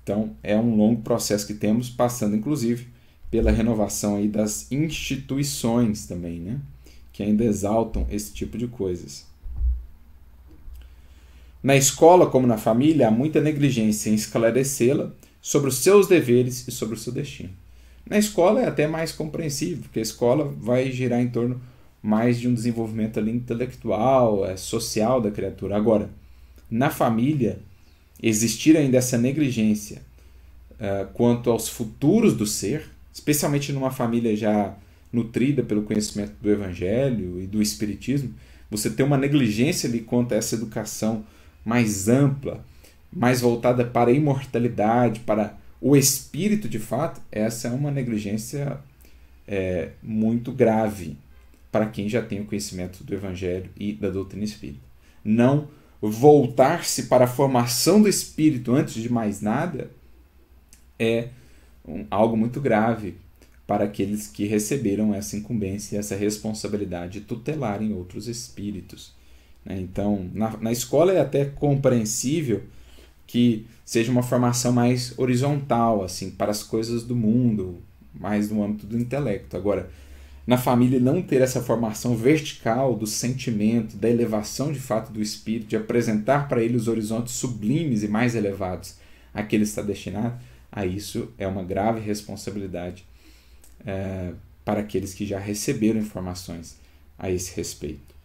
Então é um longo processo que temos, passando inclusive pela renovação aí das instituições também, né? que ainda exaltam esse tipo de coisas. Na escola, como na família, há muita negligência em esclarecê-la sobre os seus deveres e sobre o seu destino. Na escola é até mais compreensível, porque a escola vai girar em torno mais de um desenvolvimento ali intelectual, é, social da criatura. Agora, na família, existir ainda essa negligência uh, quanto aos futuros do ser, especialmente numa família já nutrida pelo conhecimento do Evangelho e do Espiritismo, você ter uma negligência ali quanto a essa educação mais ampla, mais voltada para a imortalidade, para o espírito de fato, essa é uma negligência é, muito grave para quem já tem o conhecimento do Evangelho e da doutrina espírita. Não voltar-se para a formação do espírito antes de mais nada é um, algo muito grave para aqueles que receberam essa incumbência e essa responsabilidade de tutelarem outros espíritos. Né? Então, na, na escola é até compreensível que seja uma formação mais horizontal, assim, para as coisas do mundo, mais no âmbito do intelecto. Agora, na família não ter essa formação vertical do sentimento, da elevação de fato do espírito, de apresentar para ele os horizontes sublimes e mais elevados a que ele está destinado, a isso é uma grave responsabilidade é, para aqueles que já receberam informações a esse respeito.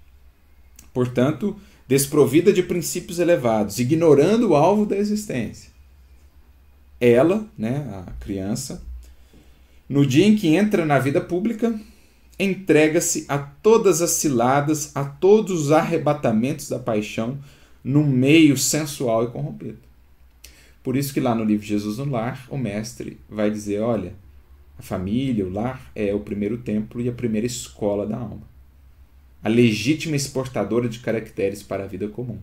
Portanto, desprovida de princípios elevados, ignorando o alvo da existência, ela, né, a criança, no dia em que entra na vida pública, entrega-se a todas as ciladas, a todos os arrebatamentos da paixão num meio sensual e corrompido. Por isso que lá no livro Jesus no Lar, o mestre vai dizer, olha, a família, o lar, é o primeiro templo e a primeira escola da alma. A legítima exportadora de caracteres para a vida comum.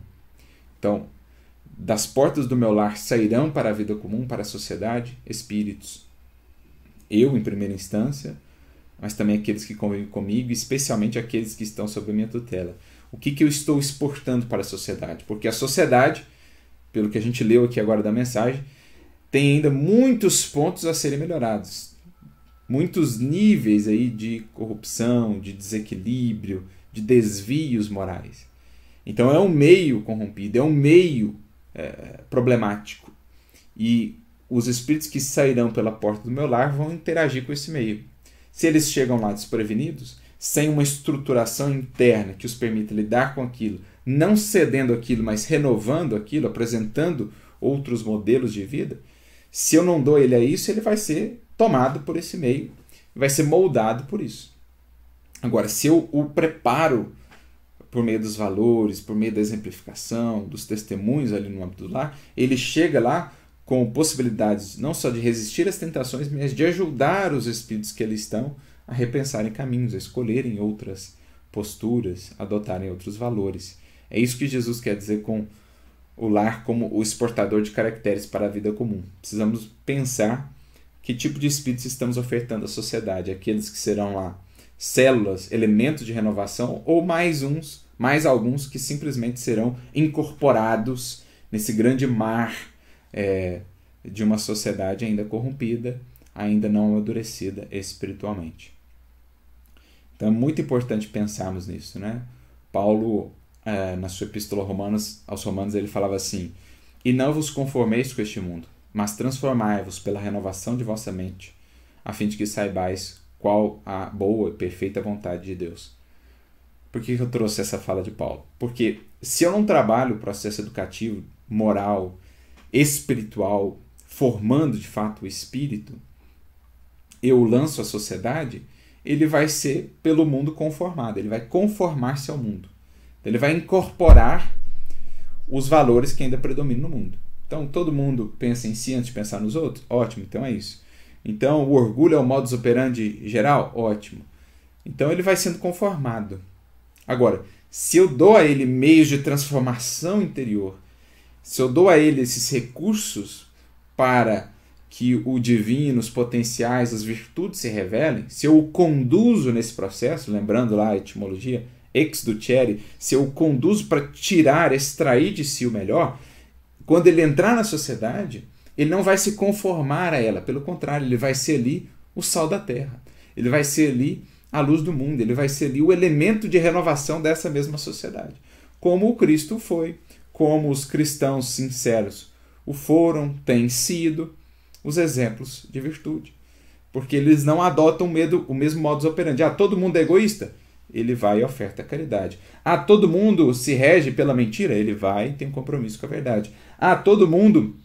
Então, das portas do meu lar sairão para a vida comum, para a sociedade, espíritos. Eu, em primeira instância, mas também aqueles que convivem comigo, especialmente aqueles que estão sob a minha tutela. O que, que eu estou exportando para a sociedade? Porque a sociedade, pelo que a gente leu aqui agora da mensagem, tem ainda muitos pontos a serem melhorados muitos níveis aí de corrupção, de desequilíbrio, de desvios morais. Então é um meio corrompido, é um meio é, problemático. E os espíritos que sairão pela porta do meu lar vão interagir com esse meio. Se eles chegam lá desprevenidos, sem uma estruturação interna que os permita lidar com aquilo, não cedendo aquilo, mas renovando aquilo, apresentando outros modelos de vida, se eu não dou ele a isso, ele vai ser tomado por esse meio, vai ser moldado por isso. Agora, se eu o preparo por meio dos valores, por meio da exemplificação, dos testemunhos ali no âmbito do lar, ele chega lá com possibilidades não só de resistir às tentações, mas de ajudar os espíritos que ali estão a repensarem caminhos, a escolherem outras posturas, adotarem outros valores. É isso que Jesus quer dizer com o lar como o exportador de caracteres para a vida comum. Precisamos pensar que tipo de espíritos estamos ofertando à sociedade? Aqueles que serão lá células, elementos de renovação, ou mais uns, mais alguns que simplesmente serão incorporados nesse grande mar é, de uma sociedade ainda corrompida, ainda não amadurecida espiritualmente. Então é muito importante pensarmos nisso, né? Paulo, é, na sua epístola aos Romanos, aos Romanos, ele falava assim: E não vos conformeis com este mundo mas transformai-vos pela renovação de vossa mente, a fim de que saibais qual a boa e perfeita vontade de Deus. Por que eu trouxe essa fala de Paulo? Porque se eu não trabalho o processo educativo, moral, espiritual, formando de fato o espírito, eu lanço a sociedade, ele vai ser pelo mundo conformado, ele vai conformar-se ao mundo. Ele vai incorporar os valores que ainda predominam no mundo. Então todo mundo pensa em si antes de pensar nos outros? Ótimo, então é isso. Então o orgulho é o modus operandi geral? Ótimo. Então ele vai sendo conformado. Agora, se eu dou a ele meios de transformação interior, se eu dou a ele esses recursos para que o divino, os potenciais, as virtudes se revelem, se eu o conduzo nesse processo, lembrando lá a etimologia ex do chere, se eu o conduzo para tirar, extrair de si o melhor, quando ele entrar na sociedade, ele não vai se conformar a ela, pelo contrário, ele vai ser ali o sal da terra, ele vai ser ali a luz do mundo, ele vai ser ali o elemento de renovação dessa mesma sociedade. Como o Cristo foi, como os cristãos sinceros o foram, têm sido, os exemplos de virtude. Porque eles não adotam o, medo, o mesmo modus operandi. Ah, todo mundo é egoísta? ele vai e oferta a caridade. Ah, todo mundo se rege pela mentira? Ele vai e tem um compromisso com a verdade. Ah, todo mundo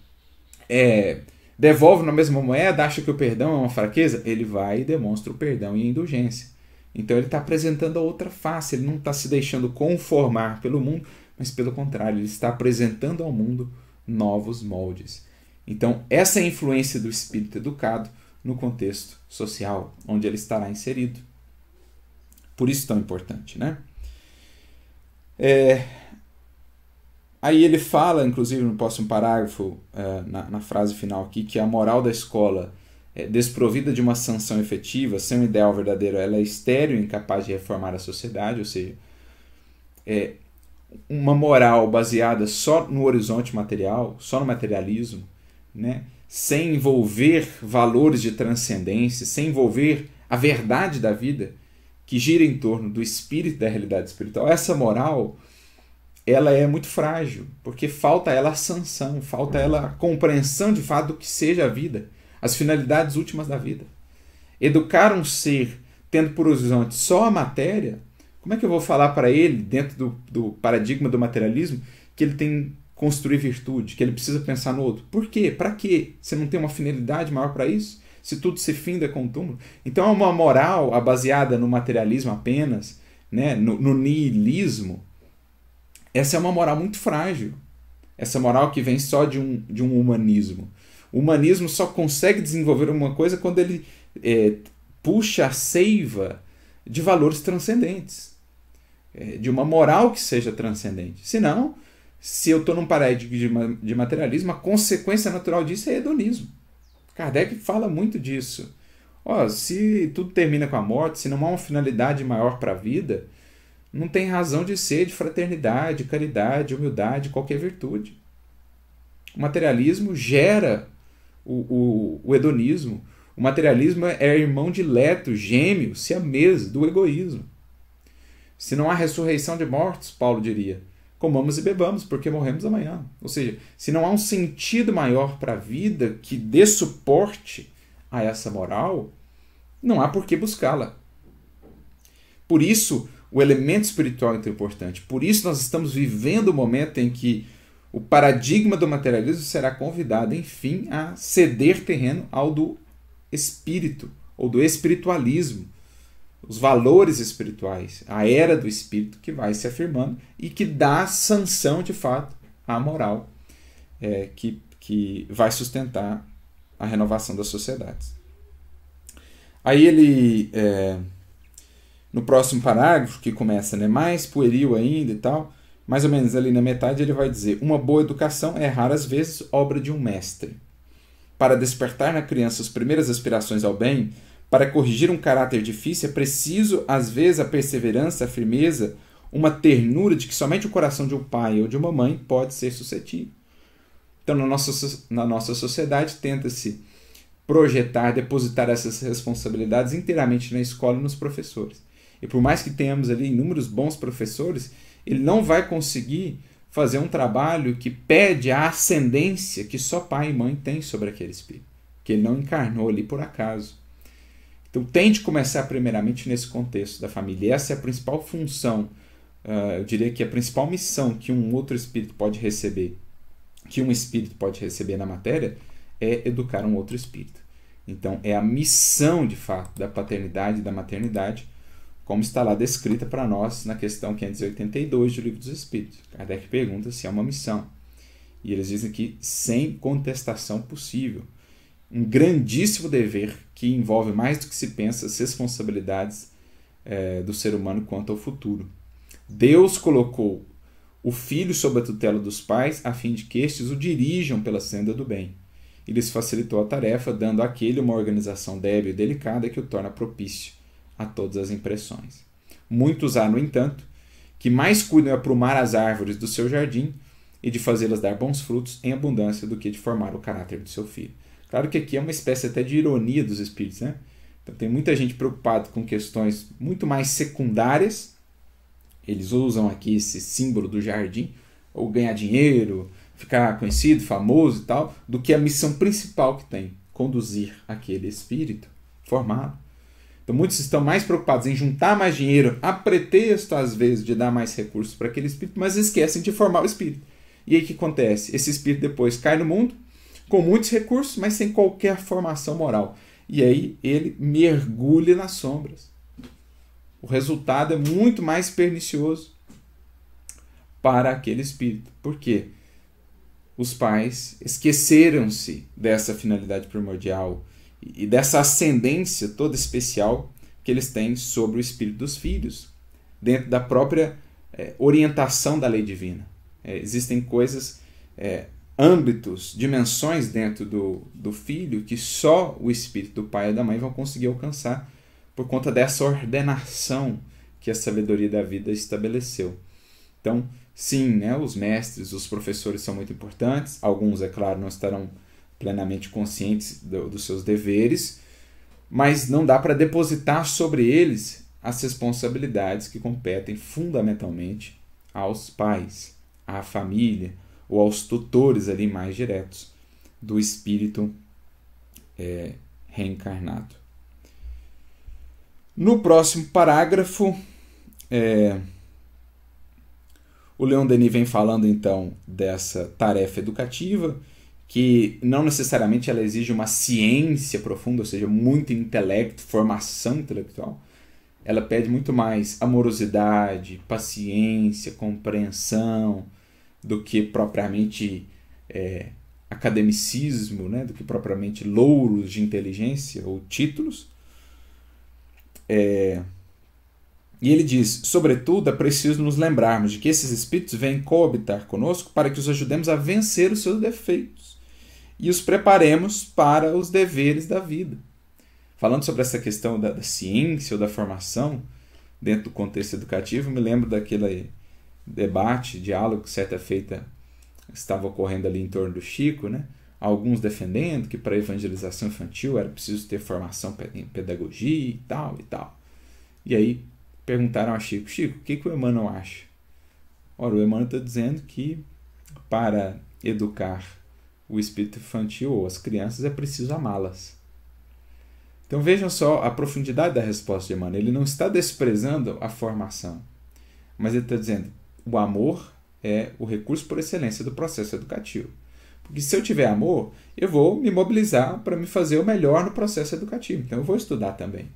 é, devolve na mesma moeda, acha que o perdão é uma fraqueza? Ele vai e demonstra o perdão e a indulgência. Então ele está apresentando a outra face, ele não está se deixando conformar pelo mundo, mas pelo contrário, ele está apresentando ao mundo novos moldes. Então, essa é a influência do espírito educado no contexto social onde ele estará inserido. Por isso tão importante, né? É, Aí ele fala, inclusive no próximo parágrafo, é, na, na, frase final aqui, que a moral da escola, é desprovida de uma sanção efetiva, sem um ideal verdadeiro, ela é estéreo e incapaz de reformar a sociedade, ou seja, é uma moral baseada só no horizonte material, só no materialismo, né? sem envolver valores de transcendência, sem envolver a verdade da vida, que gira em torno do espírito da realidade espiritual, essa moral ela é muito frágil, porque falta ela a sanção, falta ela a compreensão de fato do que seja a vida, as finalidades últimas da vida. Educar um ser tendo por horizonte só a matéria, como é que eu vou falar para ele, dentro do, do paradigma do materialismo, que ele tem construir virtude, que ele precisa pensar no outro. Por quê? Para quê? Você não tem uma finalidade maior para isso? se tudo se finda com o túmulo. Então é uma moral baseada no materialismo apenas, né? no, no niilismo. Essa é uma moral muito frágil. Essa moral que vem só de um, de um humanismo. O humanismo só consegue desenvolver uma coisa quando ele é, puxa a seiva de valores transcendentes, é, de uma moral que seja transcendente. Senão, se eu estou num paradigma de, de materialismo, a consequência natural disso é hedonismo. Kardec fala muito disso. Ó, se tudo termina com a morte, se não há uma finalidade maior para a vida, não tem razão de ser de fraternidade, caridade, humildade, qualquer virtude. O materialismo gera o, o, o hedonismo. O materialismo é irmão dileto, gêmeo, siamês do egoísmo. Se não há ressurreição de mortos, Paulo diria, comamos e bebamos, porque morremos amanhã. Ou seja, se não há um sentido maior para a vida que dê suporte a essa moral, não há por que buscá-la. Por isso, o elemento espiritual é tão importante. Por isso, nós estamos vivendo o um momento em que o paradigma do materialismo será convidado, enfim, a ceder terreno ao do espírito ou do espiritualismo os valores espirituais, a era do espírito que vai se afirmando e que dá sanção de fato à moral é, que, que vai sustentar a renovação das sociedades. Aí ele, é, no próximo parágrafo, que começa né, mais pueril ainda e tal, mais ou menos ali na metade, ele vai dizer: Uma boa educação é raras vezes obra de um mestre. Para despertar na criança as primeiras aspirações ao bem, para corrigir um caráter difícil é preciso, às vezes, a perseverança, a firmeza, uma ternura de que somente o coração de um pai ou de uma mãe pode ser suscetível. Então, na nossa, na nossa sociedade, tenta-se projetar, depositar essas responsabilidades inteiramente na escola e nos professores. E por mais que tenhamos ali inúmeros bons professores, ele não vai conseguir fazer um trabalho que pede a ascendência que só pai e mãe têm sobre aquele espírito, que ele não encarnou ali por acaso. Então, tente começar primeiramente nesse contexto da família. essa é a principal função, uh, eu diria que a principal missão que um outro espírito pode receber, que um espírito pode receber na matéria, é educar um outro espírito. Então, é a missão, de fato, da paternidade e da maternidade, como está lá descrita para nós na questão 582 do Livro dos Espíritos. Kardec pergunta se é uma missão. E eles dizem que sem contestação possível. Um grandíssimo dever que envolve mais do que se pensa as responsabilidades é, do ser humano quanto ao futuro. Deus colocou o filho sob a tutela dos pais, a fim de que estes o dirijam pela senda do bem. E lhes facilitou a tarefa, dando àquele uma organização débil e delicada que o torna propício a todas as impressões. Muitos há, no entanto, que mais cuidam de aprumar as árvores do seu jardim e de fazê-las dar bons frutos em abundância do que de formar o caráter do seu filho. Claro que aqui é uma espécie até de ironia dos espíritos, né? Então tem muita gente preocupada com questões muito mais secundárias. Eles usam aqui esse símbolo do jardim, ou ganhar dinheiro, ficar conhecido, famoso e tal, do que a missão principal que tem, conduzir aquele espírito, formá-lo. Então muitos estão mais preocupados em juntar mais dinheiro, a pretexto às vezes de dar mais recursos para aquele espírito, mas esquecem de formar o espírito. E aí o que acontece? Esse espírito depois cai no mundo, com muitos recursos, mas sem qualquer formação moral. E aí ele mergulha nas sombras. O resultado é muito mais pernicioso para aquele espírito. Por quê? Os pais esqueceram-se dessa finalidade primordial e dessa ascendência toda especial que eles têm sobre o espírito dos filhos, dentro da própria é, orientação da lei divina. É, existem coisas é, âmbitos, dimensões dentro do, do filho que só o espírito do pai e da mãe vão conseguir alcançar por conta dessa ordenação que a sabedoria da vida estabeleceu. Então, sim, né, os mestres, os professores são muito importantes, alguns, é claro, não estarão plenamente conscientes do, dos seus deveres, mas não dá para depositar sobre eles as responsabilidades que competem fundamentalmente aos pais, à família, ou aos tutores ali mais diretos do espírito é, reencarnado. No próximo parágrafo, é, o Leon Denis vem falando então dessa tarefa educativa, que não necessariamente ela exige uma ciência profunda, ou seja, muito intelecto, formação intelectual. Ela pede muito mais amorosidade, paciência, compreensão, do que propriamente é, academicismo, né? do que propriamente louros de inteligência ou títulos. É, e ele diz: sobretudo, é preciso nos lembrarmos de que esses espíritos vêm coabitar conosco para que os ajudemos a vencer os seus defeitos e os preparemos para os deveres da vida. Falando sobre essa questão da, da ciência ou da formação dentro do contexto educativo, me lembro daquele debate, diálogo que certa feita estava ocorrendo ali em torno do Chico, né? alguns defendendo que para evangelização infantil era preciso ter formação em pedagogia e tal e tal. E aí perguntaram a Chico, Chico, o que, que o Emmanuel acha? Ora, o Emmanuel está dizendo que para educar o espírito infantil ou as crianças é preciso amá-las. Então vejam só a profundidade da resposta de Emmanuel. Ele não está desprezando a formação, mas ele está dizendo o amor é o recurso por excelência do processo educativo. Porque se eu tiver amor, eu vou me mobilizar para me fazer o melhor no processo educativo. Então eu vou estudar também.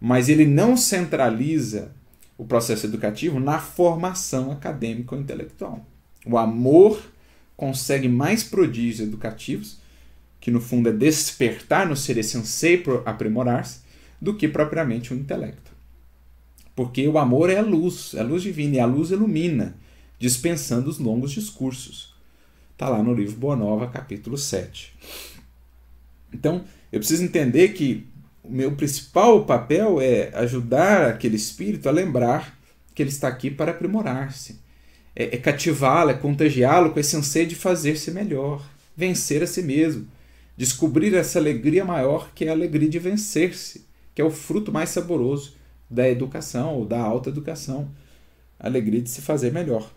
Mas ele não centraliza o processo educativo na formação acadêmica ou intelectual. O amor consegue mais prodígios educativos, que no fundo é despertar no ser esse anseio por aprimorar-se, do que propriamente o intelecto. Porque o amor é a luz, é a luz divina, e a luz ilumina, dispensando os longos discursos. Está lá no livro Boa Nova, capítulo 7. Então, eu preciso entender que o meu principal papel é ajudar aquele espírito a lembrar que ele está aqui para aprimorar-se. É, é cativá-lo, é contagiá-lo com esse anseio de fazer-se melhor, vencer a si mesmo, descobrir essa alegria maior que é a alegria de vencer-se, que é o fruto mais saboroso da educação ou da alta educação, a alegria de se fazer melhor.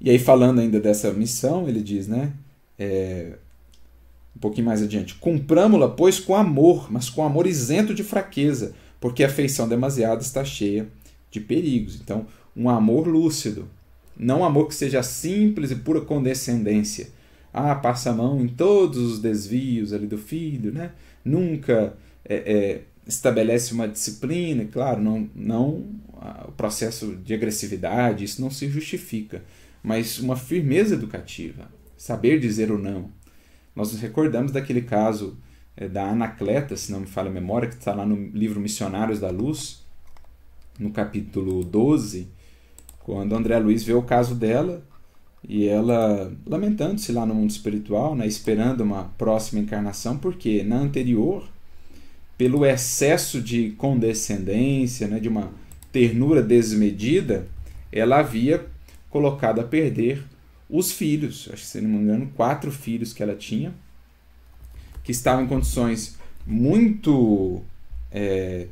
E aí, falando ainda dessa missão, ele diz, né? É, um pouquinho mais adiante. Compramo-la, pois, com amor, mas com amor isento de fraqueza, porque a afeição demasiada está cheia de perigos. Então, um amor lúcido. Não um amor que seja simples e pura condescendência. Ah, passa a mão em todos os desvios ali do filho, né? Nunca é, é, estabelece uma disciplina, claro, não, não o processo de agressividade, isso não se justifica, mas uma firmeza educativa, saber dizer ou não. Nós nos recordamos daquele caso é, da Anacleta, se não me falha a memória, que está lá no livro Missionários da Luz, no capítulo 12, quando André Luiz vê o caso dela e ela lamentando-se lá no mundo espiritual, né, esperando uma próxima encarnação, porque na anterior pelo excesso de condescendência, né, de uma ternura desmedida, ela havia colocado a perder os filhos, acho que se não me engano, quatro filhos que ela tinha, que estavam em condições muito é,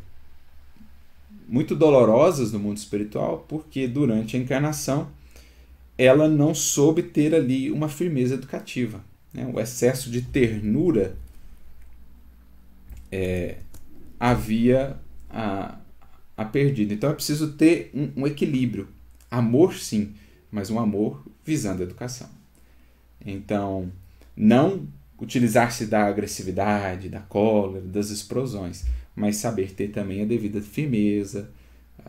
muito dolorosas no mundo espiritual, porque durante a encarnação ela não soube ter ali uma firmeza educativa. Né? O excesso de ternura é, havia a, a perdido. Então é preciso ter um, um equilíbrio. Amor, sim, mas um amor visando a educação. Então, não utilizar-se da agressividade, da cólera, das explosões, mas saber ter também a devida firmeza,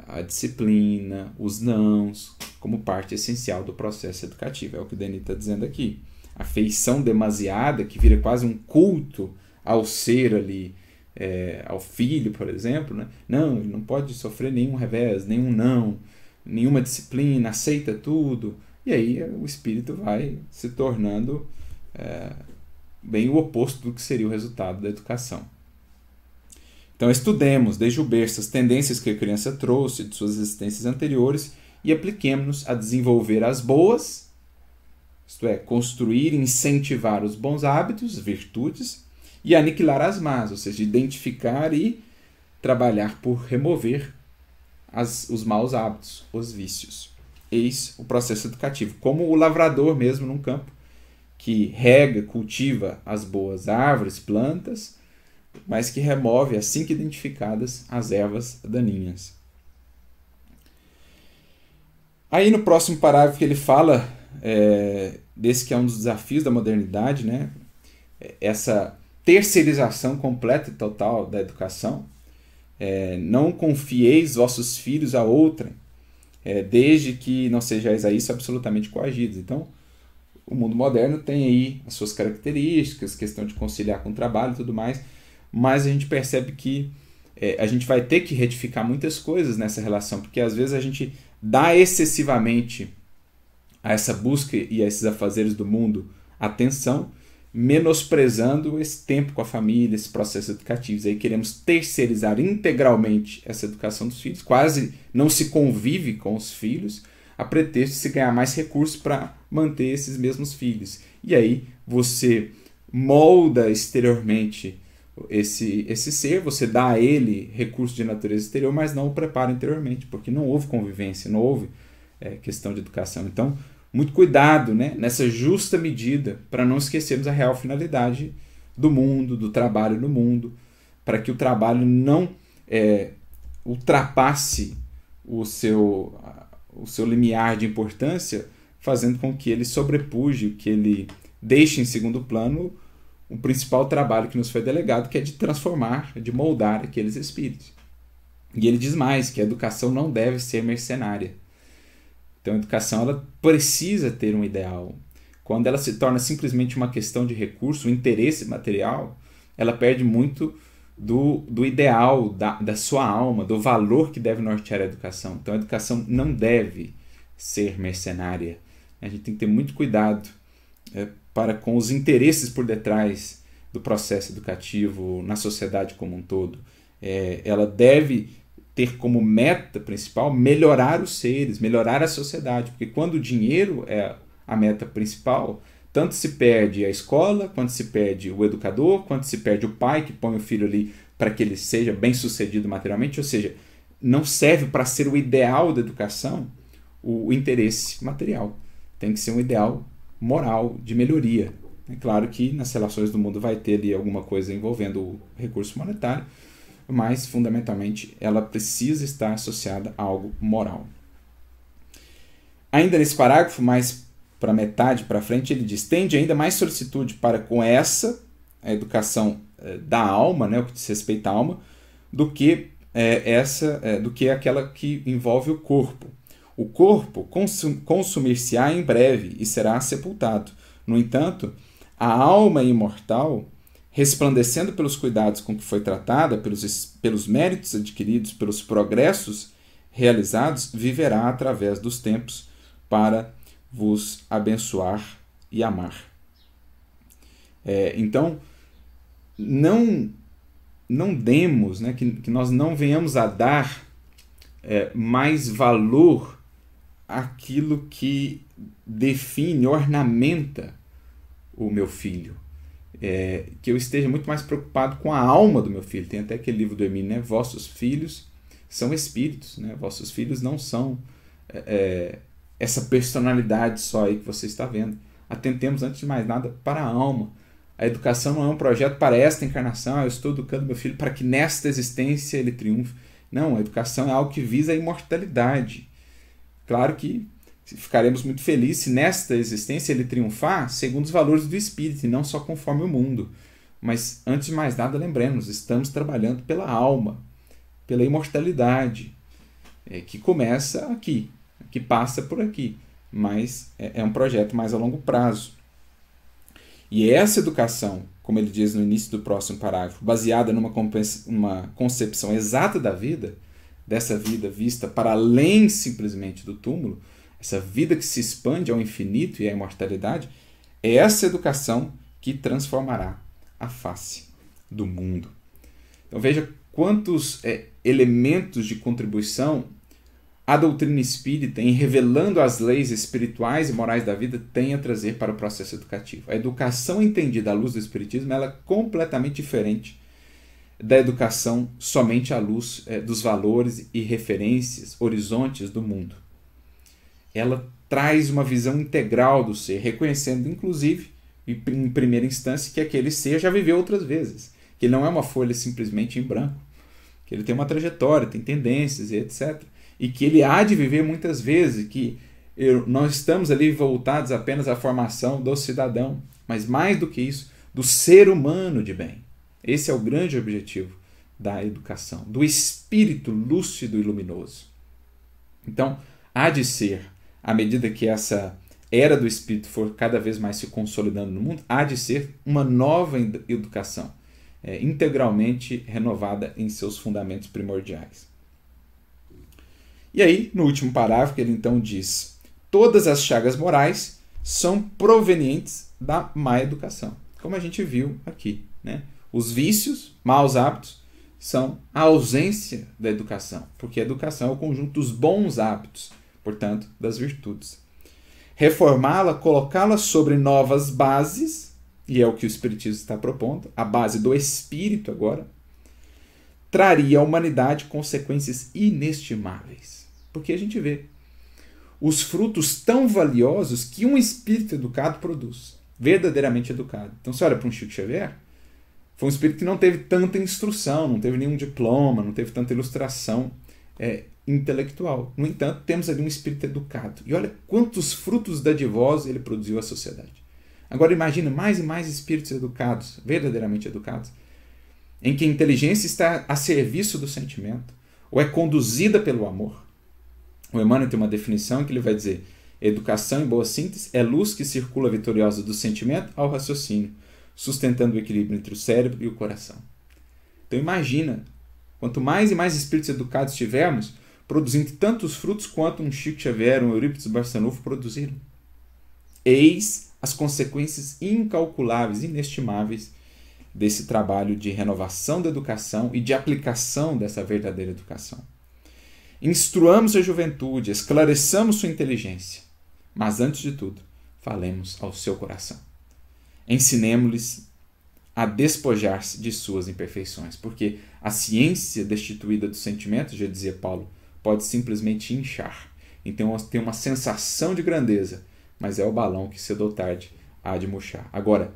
a disciplina, os nãos, como parte essencial do processo educativo. É o que o Denis está dizendo aqui. A feição demasiada, que vira quase um culto ao ser ali é, ao filho, por exemplo, né? não, ele não pode sofrer nenhum revés, nenhum não, nenhuma disciplina, aceita tudo. E aí é, o espírito vai se tornando é, bem o oposto do que seria o resultado da educação. Então, estudemos desde o berço as tendências que a criança trouxe de suas existências anteriores e apliquemos-nos a desenvolver as boas, isto é, construir e incentivar os bons hábitos, virtudes, e aniquilar as más, ou seja, identificar e trabalhar por remover as, os maus hábitos, os vícios. Eis o processo educativo. Como o lavrador mesmo num campo, que rega, cultiva as boas árvores, plantas, mas que remove, assim que identificadas, as ervas daninhas. Aí no próximo parágrafo que ele fala, é, desse que é um dos desafios da modernidade, né? essa terceirização completa e total da educação. É, não confieis vossos filhos a outra, é, desde que não sejais a isso absolutamente coagidos. Então, o mundo moderno tem aí as suas características, questão de conciliar com o trabalho e tudo mais, mas a gente percebe que é, a gente vai ter que retificar muitas coisas nessa relação, porque às vezes a gente dá excessivamente a essa busca e a esses afazeres do mundo atenção menosprezando esse tempo com a família, esse processo educativo. Aí queremos terceirizar integralmente essa educação dos filhos, quase não se convive com os filhos, a pretexto de se ganhar mais recursos para manter esses mesmos filhos. E aí você molda exteriormente esse, esse ser, você dá a ele recursos de natureza exterior, mas não o prepara interiormente, porque não houve convivência, não houve é, questão de educação. Então, muito cuidado né, nessa justa medida para não esquecermos a real finalidade do mundo, do trabalho no mundo, para que o trabalho não é, ultrapasse o seu, o seu limiar de importância, fazendo com que ele sobrepuje, que ele deixe em segundo plano o principal trabalho que nos foi delegado, que é de transformar, de moldar aqueles espíritos. E ele diz mais que a educação não deve ser mercenária então, a educação ela precisa ter um ideal. Quando ela se torna simplesmente uma questão de recurso, interesse material, ela perde muito do, do ideal, da, da sua alma, do valor que deve nortear a educação. Então, a educação não deve ser mercenária. A gente tem que ter muito cuidado é, para com os interesses por detrás do processo educativo na sociedade como um todo. É, ela deve ter como meta principal melhorar os seres, melhorar a sociedade, porque quando o dinheiro é a meta principal, tanto se perde a escola, quanto se perde o educador, quanto se perde o pai que põe o filho ali para que ele seja bem sucedido materialmente, ou seja, não serve para ser o ideal da educação o, interesse material. Tem que ser um ideal moral de melhoria. É claro que nas relações do mundo vai ter ali alguma coisa envolvendo o recurso monetário, mas fundamentalmente ela precisa estar associada a algo moral. Ainda nesse parágrafo, mais para metade para frente, ele diz: tende ainda mais solicitude para com essa a educação eh, da alma, né, o que diz respeito à alma, do que eh, essa, eh, do que aquela que envolve o corpo. O corpo consum consumir-se-á em breve e será sepultado. No entanto, a alma imortal resplandecendo pelos cuidados com que foi tratada, pelos, pelos méritos adquiridos, pelos progressos realizados, viverá através dos tempos para vos abençoar e amar. É, então, não não demos, né, que, que nós não venhamos a dar é, mais valor àquilo que define, ornamenta o meu filho, é, que eu esteja muito mais preocupado com a alma do meu filho. Tem até aquele livro do Emílio, né? Vossos filhos são espíritos, né? Vossos filhos não são é, é essa personalidade só aí que você está vendo. Atentemos, antes de mais nada, para a alma. A educação não é um projeto para esta encarnação, ah, eu estou educando meu filho para que nesta existência ele triunfe. Não, a educação é algo que visa a imortalidade. Claro que Ficaremos muito felizes se nesta existência ele triunfar segundo os valores do espírito e não só conforme o mundo. Mas antes de mais nada, lembremos, estamos trabalhando pela alma, pela imortalidade, é, que começa aqui, que passa por aqui, mas é, é um projeto mais a longo prazo. E é essa educação, como ele diz no início do próximo parágrafo, baseada numa uma concepção exata da vida, dessa vida vista para além simplesmente do túmulo, essa vida que se expande ao infinito e à imortalidade, é essa educação que transformará a face do mundo. Então veja quantos é, elementos de contribuição a doutrina espírita, em revelando as leis espirituais e morais da vida, tem a trazer para o processo educativo. A educação entendida à luz do Espiritismo ela é completamente diferente da educação somente à luz é, dos valores e referências, horizontes do mundo ela traz uma visão integral do ser, reconhecendo, inclusive, em primeira instância, que aquele ser já viveu outras vezes, que ele não é uma folha simplesmente em branco, que ele tem uma trajetória, tem tendências e etc. E que ele há de viver muitas vezes, que eu, nós estamos ali voltados apenas à formação do cidadão, mas mais do que isso, do ser humano de bem. Esse é o grande objetivo da educação, do espírito lúcido e luminoso. Então, há de ser à medida que essa era do espírito for cada vez mais se consolidando no mundo, há de ser uma nova educação, é, integralmente renovada em seus fundamentos primordiais. E aí, no último parágrafo, ele então diz: todas as chagas morais são provenientes da má educação, como a gente viu aqui. Né? Os vícios, maus hábitos, são a ausência da educação, porque a educação é o conjunto dos bons hábitos portanto, das virtudes. Reformá-la, colocá-la sobre novas bases, e é o que o Espiritismo está propondo, a base do espírito agora, traria à humanidade consequências inestimáveis. Porque a gente vê os frutos tão valiosos que um espírito educado produz, verdadeiramente educado. Então, você olha para um Chico Xavier, foi um espírito que não teve tanta instrução, não teve nenhum diploma, não teve tanta ilustração. É, intelectual. No entanto, temos ali um espírito educado. E olha quantos frutos dadivosos ele produziu à sociedade. Agora imagina mais e mais espíritos educados, verdadeiramente educados, em que a inteligência está a serviço do sentimento, ou é conduzida pelo amor. O Emmanuel tem uma definição que ele vai dizer: educação em boa síntese é luz que circula vitoriosa do sentimento ao raciocínio, sustentando o equilíbrio entre o cérebro e o coração. Então imagina, quanto mais e mais espíritos educados tivermos, produzindo tantos frutos quanto um Chico Xavier, um Eurípides Barçanufo produziram. Eis as consequências incalculáveis, inestimáveis desse trabalho de renovação da educação e de aplicação dessa verdadeira educação. Instruamos a juventude, esclareçamos sua inteligência, mas antes de tudo, falemos ao seu coração. Ensinemos-lhes a despojar-se de suas imperfeições, porque a ciência destituída dos sentimentos, já dizia Paulo, pode simplesmente inchar. Então tem uma sensação de grandeza, mas é o balão que cedo ou tarde há de murchar. Agora,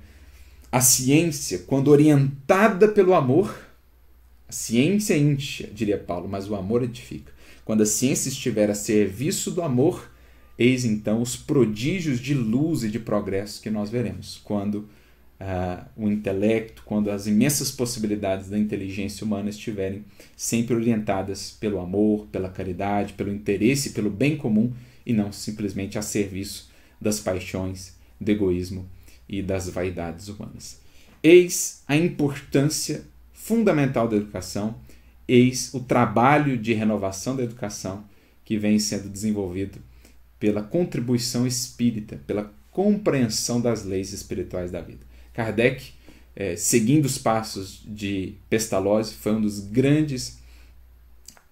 a ciência, quando orientada pelo amor, a ciência incha, diria Paulo, mas o amor edifica. Quando a ciência estiver a serviço do amor, eis então os prodígios de luz e de progresso que nós veremos quando uh, o intelecto, quando as imensas possibilidades da inteligência humana estiverem sempre orientadas pelo amor, pela caridade, pelo interesse, pelo bem comum e não simplesmente a serviço das paixões, do egoísmo e das vaidades humanas. Eis a importância fundamental da educação, eis o trabalho de renovação da educação que vem sendo desenvolvido pela contribuição espírita, pela compreensão das leis espirituais da vida. Kardec, é, seguindo os passos de Pestalozzi, foi um dos grandes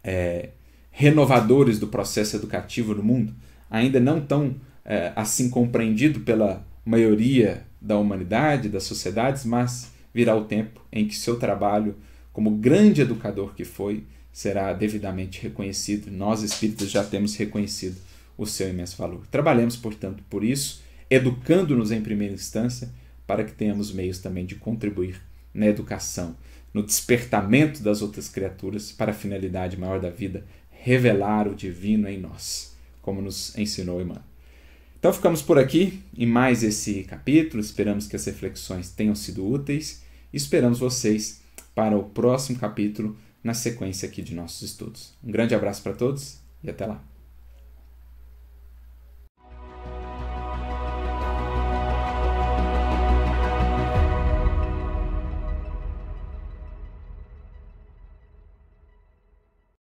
é, renovadores do processo educativo no mundo, ainda não tão é, assim compreendido pela maioria da humanidade, das sociedades, mas virá o tempo em que seu trabalho como grande educador que foi será devidamente reconhecido. Nós espíritas já temos reconhecido o seu imenso valor. Trabalhemos, portanto, por isso, educando-nos em primeira instância para que tenhamos meios também de contribuir na educação, no despertamento das outras criaturas para a finalidade maior da vida, revelar o divino em nós, como nos ensinou Emmanuel. Então ficamos por aqui em mais esse capítulo. Esperamos que as reflexões tenham sido úteis e esperamos vocês para o próximo capítulo na sequência aqui de nossos estudos. Um grande abraço para todos e até lá.